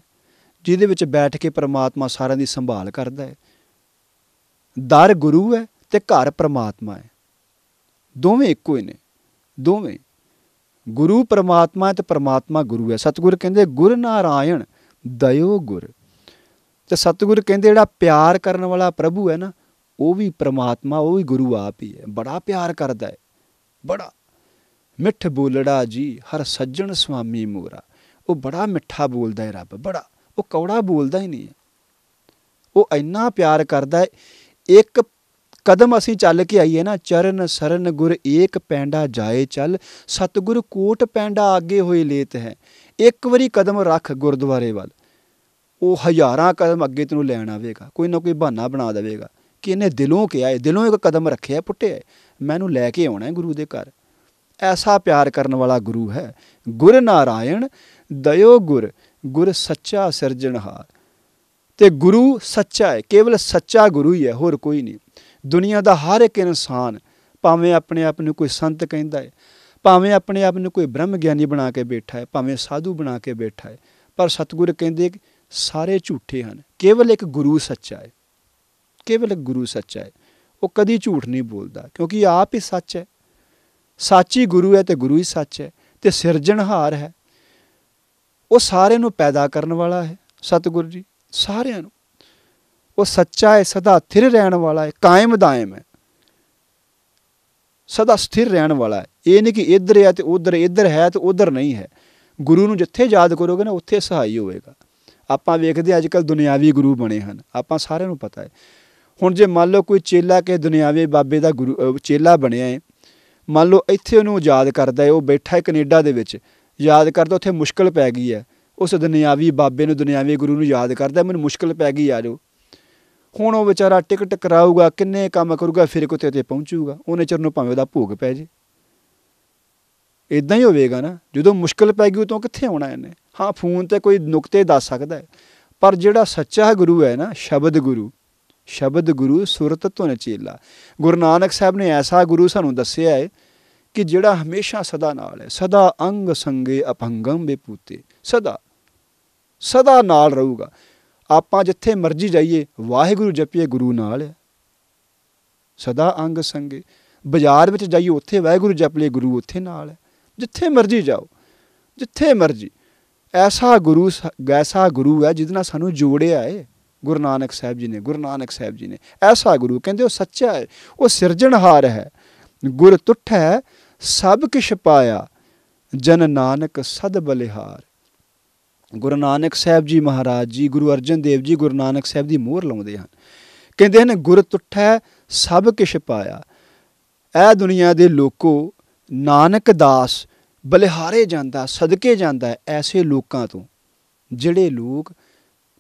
ਜਿਹਦੇ ਵਿੱਚ ਬੈਠ ਕੇ ਪ੍ਰਮਾਤਮਾ ਸਾਰਿਆਂ ਦੀ ਸੰਭਾਲ ਕਰਦਾ ਹੈ ਦਰ ਗੁਰੂ ਹੈ ਤੇ ਘਰ ਪ੍ਰਮਾਤਮਾ ਹੈ ਦੋਵੇਂ ਇੱਕੋ ਹੀ ਨੇ ਦੋਵੇਂ ਗੁਰੂ ਪ੍ਰਮਾਤਮਾ ਤੇ ਪ੍ਰਮਾਤਮਾ ਗੁਰੂ ਹੈ ਸਤਿਗੁਰ ਕਹਿੰਦੇ ਗੁਰ ਨਾਰਾਇਣ ਦਇਓ ਗੁਰ ਤੇ ਸਤਿਗੁਰ ਕਹਿੰਦੇ ਜਿਹੜਾ ਪਿਆਰ ਕਰਨ ਵਾਲਾ ਪ੍ਰਭੂ ਹੈ ਨਾ ਉਹ ਵੀ ਪ੍ਰਮਾਤਮਾ ਉਹ ਵੀ ਗੁਰੂ ਆਪ ਹੀ ਹੈ ਬੜਾ ਪਿਆਰ ਕਰਦਾ ਹੈ ਬੜਾ ਮਿੱਠ ਬੋਲੜਾ ਜੀ ਹਰ ਸੱਜਣ ਸੁਆਮੀ ਮੋਰਾ ਉਹ ਬੜਾ ਮਿੱਠਾ ਬੋਲਦਾ ਹੈ ਰੱਬ ਬੜਾ ਉਹ ਕੌੜਾ ਬੋਲਦਾ ਹੀ ਨਹੀਂ ਉਹ ਇੰਨਾ ਪਿਆਰ ਕਰਦਾ ਹੈ ਇੱਕ ਕਦਮ ਅਸੀਂ ਚੱਲ ਕੇ ਆਈਏ ਨਾ ਚਰਨ ਸਰਨ ਗੁਰ ਏਕ ਪੈਂਡਾ ਜਾਏ ਚੱਲ ਸਤਗੁਰ ਕੋਟ ਪੈਂਡਾ ਅੱਗੇ ਹੋਏ ਲੇਤ ਹੈ ਇੱਕ ਵਾਰੀ ਕਦਮ ਰੱਖ ਗੁਰਦੁਆਰੇ ਵੱਲ ਉਹ ਹਜ਼ਾਰਾਂ ਕਦਮ ਅੱਗੇ ਤੈਨੂੰ ਲੈਣ ਆਵੇਗਾ ਕੋਈ ਨਾ ਕੋਈ ਬਹਾਨਾ ਬਣਾ ਦੇਵੇਗਾ ਕਿ ਇਹਨੇ ਦਿਲੋਂ ਕਿਹਾ ਹੈ ਦਿਲੋਂ ਇੱਕ ਕਦਮ ਰੱਖਿਆ ਪੁੱਟਿਆ ਮੈਨੂੰ ਲੈ ਕੇ ਆਉਣਾ ਹੈ ਗੁਰੂ ਦੇ ਘਰ ਐਸਾ ਪਿਆਰ ਕਰਨ ਵਾਲਾ ਗੁਰੂ ਹੈ ਗੁਰ ਨਾਰਾਇਣ ਦਇਓ ਗੁਰ ਗੁਰ ਸੱਚਾ ਸਿਰਜਣਹਾਰ ਤੇ ਗੁਰੂ ਸੱਚਾ ਹੈ ਕੇਵਲ ਸੱਚਾ ਗੁਰੂ ਹੀ ਹੈ ਹੋਰ ਕੋਈ ਨਹੀਂ ਦੁਨੀਆ ਦਾ ਹਰ ਇੱਕ ਇਨਸਾਨ ਭਾਵੇਂ ਆਪਣੇ ਆਪ ਨੂੰ ਕੋਈ ਸੰਤ ਕਹਿੰਦਾ ਹੈ ਭਾਵੇਂ ਆਪਣੇ ਆਪ ਨੂੰ ਕੋਈ ਬ੍ਰਹਮ ਗਿਆਨੀ ਬਣਾ ਕੇ ਬੈਠਾ ਹੈ ਭਾਵੇਂ ਸਾਧੂ ਬਣਾ ਕੇ ਬੈਠਾ ਹੈ ਪਰ ਸਤਿਗੁਰ ਕਹਿੰਦੇ ਸਾਰੇ ਝੂਠੇ ਹਨ ਕੇਵਲ ਇੱਕ ਗੁਰੂ ਸੱਚਾ ਹੈ ਕੇਵਲ ਗੁਰੂ ਸੱਚਾ ਹੈ ਉਹ ਕਦੀ ਝੂਠ ਨਹੀਂ ਬੋਲਦਾ ਕਿਉਂਕਿ ਆਪ ਹੀ ਸੱਚ ਹੈ ਸਾਚੀ ਗੁਰੂ ਹੈ ਤੇ ਗੁਰੂ ਹੀ ਸੱਚ ਹੈ ਤੇ ਸਿਰਜਣਹਾਰ ਹੈ ਉਹ ਸਾਰੇ ਨੂੰ ਪੈਦਾ ਕਰਨ ਵਾਲਾ ਹੈ ਸਤਿਗੁਰ ਜੀ ਸਾਰਿਆਂ ਨੂੰ ਉਹ ਸੱਚਾ ਹੈ ਸਦਾ ਥਿਰ ਰਹਿਣ ਵਾਲਾ ਹੈ ਕਾਇਮ ਦਾਇਮ ਹੈ ਸਦਾ ਸਥਿਰ ਰਹਿਣ ਵਾਲਾ ਹੈ ਇਹ ਨਹੀਂ ਕਿ ਇੱਧਰ ਹੈ ਤੇ ਉੱਧਰ ਇੱਧਰ ਹੈ ਤੇ ਉੱਧਰ ਨਹੀਂ ਹੈ ਗੁਰੂ ਨੂੰ ਜਿੱਥੇ ਯਾਦ ਕਰੋਗੇ ਨਾ ਉੱਥੇ ਸਹਾਈ ਹੋਵੇਗਾ ਆਪਾਂ ਵੇਖਦੇ ਅੱਜ ਕੱਲ ਦੁਨਿਆਵੀ ਗੁਰੂ ਬਣੇ ਹਨ ਆਪਾਂ ਸਾਰਿਆਂ ਨੂੰ ਪਤਾ ਹੈ ਹੁਣ ਜੇ ਮੰਨ ਲਓ ਕੋਈ ਚੇਲਾ ਕੇ ਦੁਨਿਆਵੀ ਬਾਬੇ ਦਾ ਗੁਰੂ ਚੇਲਾ ਬਣਿਆ ਹੈ ਮੰਨ ਲਓ ਇੱਥੇ ਉਹਨੂੰ ਯਾਦ ਕਰਦਾ ਹੈ ਉਹ ਬੈਠਾ ਹੈ ਕੈਨੇਡਾ ਦੇ ਵਿੱਚ ਯਾਦ ਕਰਦਾ ਉੱਥੇ ਮੁਸ਼ਕਲ ਪੈ ਗਈ ਹੈ ਉਸ ਦੁਨਿਆਵੀ ਬਾਬੇ ਨੂੰ ਦੁਨਿਆਵੀ ਗੁਰੂ ਨੂੰ ਯਾਦ ਕਰਦਾ ਮੈਨੂੰ ਮੁਸ਼ਕਲ ਪੈ ਗਈ ਯਾਰੋ ਹੁਣ ਉਹ ਵਿਚਾਰਾ ਟਿਕਟ ਕਰਾਊਗਾ ਕਿੰਨੇ ਕੰਮ ਕਰੂਗਾ ਫਿਰ ਕਿਤੇ ਤੇ ਪਹੁੰਚੂਗਾ ਉਹਨੇ ਚਿਰ ਨੂੰ ਭਾਵੇਂ ਉਹਦਾ ਭੋਗ ਪੈ ਜੇ ਇਦਾਂ ਹੀ ਹੋਵੇਗਾ ਨਾ ਜਦੋਂ ਮੁਸ਼ਕਲ ਪੈ ਗਈ ਉਦੋਂ ਕਿੱਥੇ ਆਉਣਾ ਇਹਨੇ ਹਾਂ ਫੋਨ ਤੇ ਕੋਈ ਨੁਕਤੇ ਦੱਸ ਸਕਦਾ ਪਰ ਜਿਹੜਾ ਸੱਚਾ ਗੁਰੂ ਹੈ ਨਾ ਸ਼ਬਦ ਗੁਰੂ ਸ਼ਬਦ ਗੁਰੂ ਸੁਰਤ ਧੁਨ ਚੇਲਾ ਗੁਰੂ ਨਾਨਕ ਸਾਹਿਬ ਨੇ ਐਸਾ ਗੁਰੂ ਸਾਨੂੰ ਦੱਸਿਆ ਹੈ ਕਿ ਜਿਹੜਾ ਹਮੇਸ਼ਾ ਸਦਾ ਨਾਲ ਹੈ ਸਦਾ ਅੰਗ ਸੰਗੇ ਅਪੰਗੰ ਬੇਪੂਤੇ ਸਦਾ ਸਦਾ ਨਾਲ ਰਹੂਗਾ ਆਪਾਂ ਜਿੱਥੇ ਮਰਜੀ ਜਾਈਏ ਵਾਹਿਗੁਰੂ ਜਪੀਏ ਗੁਰੂ ਨਾਲ ਹੈ ਸਦਾ ਅੰਗ ਸੰਗੇ ਬਾਜ਼ਾਰ ਵਿੱਚ ਜਾਈਏ ਉੱਥੇ ਵਾਹਿਗੁਰੂ ਜਪ ਲਈ ਗੁਰੂ ਉੱਥੇ ਨਾਲ ਹੈ ਜਿੱਥੇ ਮਰਜੀ ਜਾਓ ਜਿੱਥੇ ਮਰਜੀ ਐਸਾ ਗੁਰੂ ਐਸਾ ਗੁਰੂ ਹੈ ਜਿਹਦੇ ਨਾਲ ਸਾਨੂੰ ਜੋੜਿਆ ਹੈ ਗੁਰੂ ਨਾਨਕ ਸਾਹਿਬ ਜੀ ਨੇ ਗੁਰੂ ਨਾਨਕ ਸਾਹਿਬ ਜੀ ਨੇ ਐਸਾ ਗੁਰੂ ਕਹਿੰਦੇ ਉਹ ਸੱਚਾ ਹੈ ਉਹ ਸਿਰਜਣਹਾਰ ਹੈ ਗੁਰ ਤੁਠੈ ਸਭ ਕਿਛ ਪਾਇਆ ਜਨ ਨਾਨਕ ਸਦ ਬਲਿਹਾਰ ਗੁਰੂ ਨਾਨਕ ਸਾਹਿਬ ਜੀ ਮਹਾਰਾਜ ਜੀ ਗੁਰੂ ਅਰਜਨ ਦੇਵ ਜੀ ਗੁਰੂ ਨਾਨਕ ਸਾਹਿਬ ਦੀ ਮੋਹਰ ਲਾਉਂਦੇ ਹਨ ਕਹਿੰਦੇ ਹਨ ਗੁਰ ਤੁਠੈ ਸਭ ਕਿਛ ਪਾਇਆ ਐ ਦੁਨੀਆ ਦੇ ਲੋਕੋ ਨਾਨਕ ਦਾਸ ਬਲਿਹਾਰੇ ਜਾਂਦਾ ਸਦਕੇ ਜਾਂਦਾ ਐਸੇ ਲੋਕਾਂ ਤੋਂ ਜਿਹੜੇ ਲੋਕ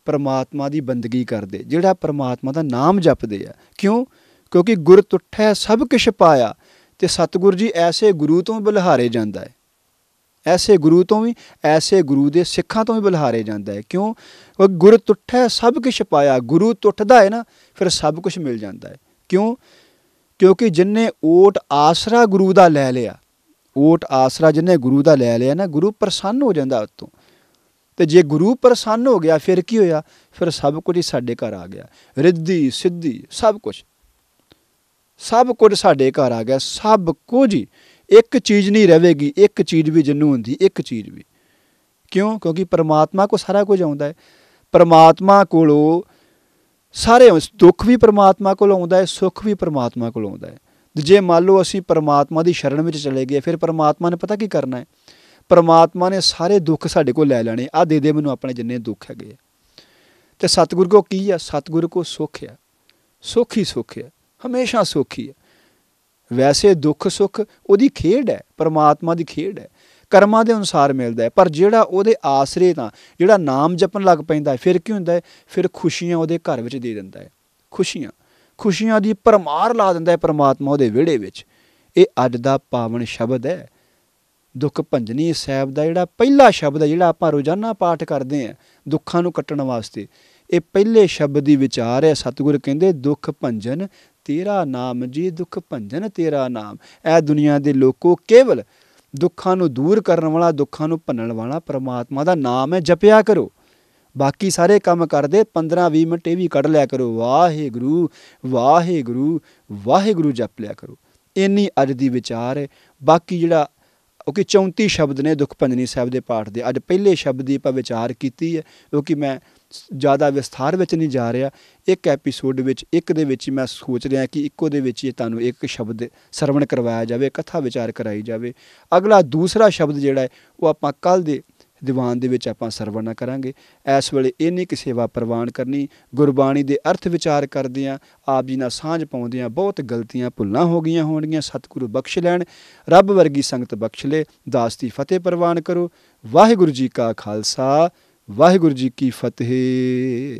ਪਰਮਾਤਮਾ ਦੀ ਬੰਦਗੀ ਕਰਦੇ ਜਿਹੜਾ ਪਰਮਾਤਮਾ ਦਾ ਨਾਮ ਜਪਦੇ ਆ ਕਿਉਂ ਕਿਉਂਕਿ ਗੁਰ ਤੁਠੈ ਸਭ ਕਿਛ ਪਾਇਆ ਤੇ ਸਤਿਗੁਰ ਜੀ ਐਸੇ ਗੁਰੂ ਤੋਂ ਬਲਹਾਰੇ ਜਾਂਦਾ ਹੈ ਐਸੇ ਗੁਰੂ ਤੋਂ ਵੀ ਐਸੇ ਗੁਰੂ ਦੇ ਸਿੱਖਾਂ ਤੋਂ ਵੀ ਬਲਹਾਰੇ ਜਾਂਦਾ ਹੈ ਕਿਉਂ ਕਿ ਗੁਰ ਤੁਠੈ ਸਭ ਕੁਛ ਪਾਇਆ ਗੁਰੂ ਤੁਠਦਾ ਹੈ ਨਾ ਫਿਰ ਸਭ ਕੁਝ ਮਿਲ ਜਾਂਦਾ ਹੈ ਕਿਉਂ ਕਿਉਂਕਿ ਜਿਨਨੇ ਓਟ ਆਸਰਾ ਗੁਰੂ ਦਾ ਲੈ ਲਿਆ ਓਟ ਆਸਰਾ ਜਿਨਨੇ ਗੁਰੂ ਦਾ ਲੈ ਲਿਆ ਨਾ ਗੁਰੂ ਪ੍ਰਸੰਨ ਹੋ ਜਾਂਦਾ ਉਤੋਂ ਤੇ ਜੇ ਗੁਰੂ ਪ੍ਰਸੰਨ ਹੋ ਗਿਆ ਫਿਰ ਕੀ ਹੋਇਆ ਫਿਰ ਸਭ ਕੁਝ ਸਾਡੇ ਘਰ ਆ ਗਿਆ ਰਿੱਧੀ ਸਿੱਧੀ ਸਭ ਕੁਝ ਸਭ ਕੁਝ ਸਾਡੇ ਘਰ ਆ ਗਿਆ ਸਭ ਕੁਝ ਇੱਕ ਚੀਜ਼ ਨਹੀਂ ਰਹੇਗੀ ਇੱਕ ਚੀਜ਼ ਵੀ ਜਨੂ ਹੁੰਦੀ ਇੱਕ ਚੀਜ਼ ਵੀ ਕਿਉਂ ਕਿਉਂਕਿ ਪਰਮਾਤਮਾ ਕੋ ਸਾਰਾ ਕੁਝ ਆਉਂਦਾ ਹੈ ਪਰਮਾਤਮਾ ਕੋਲੋਂ ਸਾਰੇ ਦੁੱਖ ਵੀ ਪਰਮਾਤਮਾ ਕੋਲ ਆਉਂਦਾ ਹੈ ਸੁੱਖ ਵੀ ਪਰਮਾਤਮਾ ਕੋਲ ਆਉਂਦਾ ਹੈ ਜੇ ਮੰਨ ਲਓ ਅਸੀਂ ਪਰਮਾਤਮਾ ਦੀ ਸ਼ਰਨ ਵਿੱਚ ਚਲੇ ਗਏ ਫਿਰ ਪਰਮਾਤਮਾ ਨੇ ਪਤਾ ਕੀ ਕਰਨਾ ਹੈ ਪਰਮਾਤਮਾ ਨੇ ਸਾਰੇ ਦੁੱਖ ਸਾਡੇ ਕੋਲ ਲੈ ਲੈਣੇ ਆ ਦੇ ਦੇ ਮੈਨੂੰ ਆਪਣੇ ਜਿੰਨੇ ਦੁੱਖ ਹੈਗੇ ਤੇ ਸਤਿਗੁਰ ਕੋ ਕੀ ਆ ਸਤਿਗੁਰ ਕੋ ਸੁਖ ਆ ਸੁਖ ਹੀ ਸੁਖ ਆ ਹਮੇਸ਼ਾ ਸੁਖ ਹੀ ਆ ਵੈਸੇ ਦੁੱਖ ਸੁਖ ਉਹਦੀ ਖੇਡ ਹੈ ਪਰਮਾਤਮਾ ਦੀ ਖੇਡ ਹੈ ਕਰਮਾਂ ਦੇ ਅਨੁਸਾਰ ਮਿਲਦਾ ਹੈ ਪਰ ਜਿਹੜਾ ਉਹਦੇ ਆਸਰੇ ਤਾਂ ਜਿਹੜਾ ਨਾਮ ਜਪਣ ਲੱਗ ਪੈਂਦਾ ਹੈ ਫਿਰ ਕੀ ਹੁੰਦਾ ਹੈ ਫਿਰ ਖੁਸ਼ੀਆਂ ਉਹਦੇ ਘਰ ਵਿੱਚ ਦੇ ਦਿੰਦਾ ਹੈ ਖੁਸ਼ੀਆਂ ਖੁਸ਼ੀਆਂ ਦੀ ਪਰਮਾਰ ਲਾ ਦਿੰਦਾ ਹੈ ਪਰਮਾਤਮਾ ਉਹਦੇ ਵਿੜੇ ਵਿੱਚ ਇਹ ਅੱਜ ਦਾ ਪਾਵਨ ਸ਼ਬਦ ਹੈ ਦੁੱਖ ਭੰਜਨੀ ਸਾਹਿਬ ਦਾ ਜਿਹੜਾ ਪਹਿਲਾ ਸ਼ਬਦ ਹੈ ਜਿਹੜਾ ਆਪਾਂ ਰੋਜ਼ਾਨਾ ਪਾਠ ਕਰਦੇ ਆ ਦੁੱਖਾਂ ਨੂੰ ਕੱਟਣ ਵਾਸਤੇ ਇਹ ਪਹਿਲੇ ਸ਼ਬਦ ਦੀ ਵਿਚਾਰ ਹੈ ਸਤਿਗੁਰ ਕਹਿੰਦੇ ਦੁੱਖ ਭੰਜਨ ਤੇਰਾ ਨਾਮ ਜੀ ਦੁੱਖ ਭੰਜਨ ਤੇਰਾ ਨਾਮ ਇਹ ਦੁਨੀਆ ਦੇ ਲੋਕੋ ਕੇਵਲ ਦੁੱਖਾਂ ਨੂੰ ਦੂਰ ਕਰਨ ਵਾਲਾ ਦੁੱਖਾਂ ਨੂੰ ਭੰਨਣ ਵਾਲਾ ਪਰਮਾਤਮਾ ਦਾ ਨਾਮ ਹੈ ਜਪਿਆ ਕਰੋ ਬਾਕੀ ਸਾਰੇ ਕੰਮ ਕਰਦੇ 15-20 ਮਿੰਟ ਇਹ ਵੀ ਕੱਢ ਲਿਆ ਕਰੋ ਵਾਹਿਗੁਰੂ ਵਾਹਿਗੁਰੂ ਵਾਹਿਗੁਰੂ ਜਪ ਲਿਆ ਕਰੋ ਇੰਨੀ ਅੱਜ ਦੀ ਵਿਚਾਰ ਹੈ ਬਾਕੀ ਜਿਹੜਾ ਕਿ 34 ਸ਼ਬਦ ਨੇ ਦੁਖ ਸਾਹਿਬ ਦੇ ਪਾਠ ਦੇ ਅੱਜ ਪਹਿਲੇ ਸ਼ਬਦ ਦੀ ਆਪਾਂ ਵਿਚਾਰ ਕੀਤੀ ਹੈ ਕਿਉਂਕਿ ਮੈਂ ਜ਼ਿਆਦਾ ਵਿਸਥਾਰ ਵਿੱਚ ਨਹੀਂ ਜਾ ਰਿਹਾ ਇੱਕ ਐਪੀਸੋਡ ਵਿੱਚ ਇੱਕ ਦੇ ਵਿੱਚ ਮੈਂ ਸੋਚ ਰਿਹਾ ਕਿ ਇੱਕੋ ਦੇ ਵਿੱਚ ਹੀ ਤੁਹਾਨੂੰ ਇੱਕ ਸ਼ਬਦ ਸਰਵਣ ਕਰਵਾਇਆ ਜਾਵੇ ਕਥਾ ਵਿਚਾਰ ਕਰਾਈ ਜਾਵੇ ਅਗਲਾ ਦੂਸਰਾ ਸ਼ਬਦ ਜਿਹੜਾ ਹੈ ਉਹ ਆਪਾਂ ਕੱਲ ਦੇ ਦੀਵਾਨ ਦੇ ਵਿੱਚ ਆਪਾਂ ਸਰਵਣਾ ਕਰਾਂਗੇ ਇਸ ਵੇਲੇ ਇਹਨੇ ਕਿ ਸੇਵਾ ਪ੍ਰਵਾਨ ਕਰਨੀ ਗੁਰਬਾਣੀ ਦੇ ਅਰਥ ਵਿਚਾਰ ਕਰਦੇ ਆ ਆਪ ਜੀ ਨਾਲ ਸਾਂਝ ਪਾਉਂਦੇ ਆ ਬਹੁਤ ਗਲਤੀਆਂ ਭੁੱਲਾਂ ਹੋ ਗਈਆਂ ਹੋਣਗੀਆਂ ਸਤਿਗੁਰੂ ਬਖਸ਼ ਲੈਣ ਰੱਬ ਵਰਗੀ ਸੰਗਤ ਬਖਸ਼ ਲੈ ਦਾਸ ਦੀ ਫਤਿਹ ਪ੍ਰਵਾਨ ਕਰੋ ਵਾਹਿਗੁਰੂ ਜੀ ਕਾ ਖਾਲਸਾ ਵਾਹਿਗੁਰੂ ਜੀ ਕੀ ਫਤਿਹ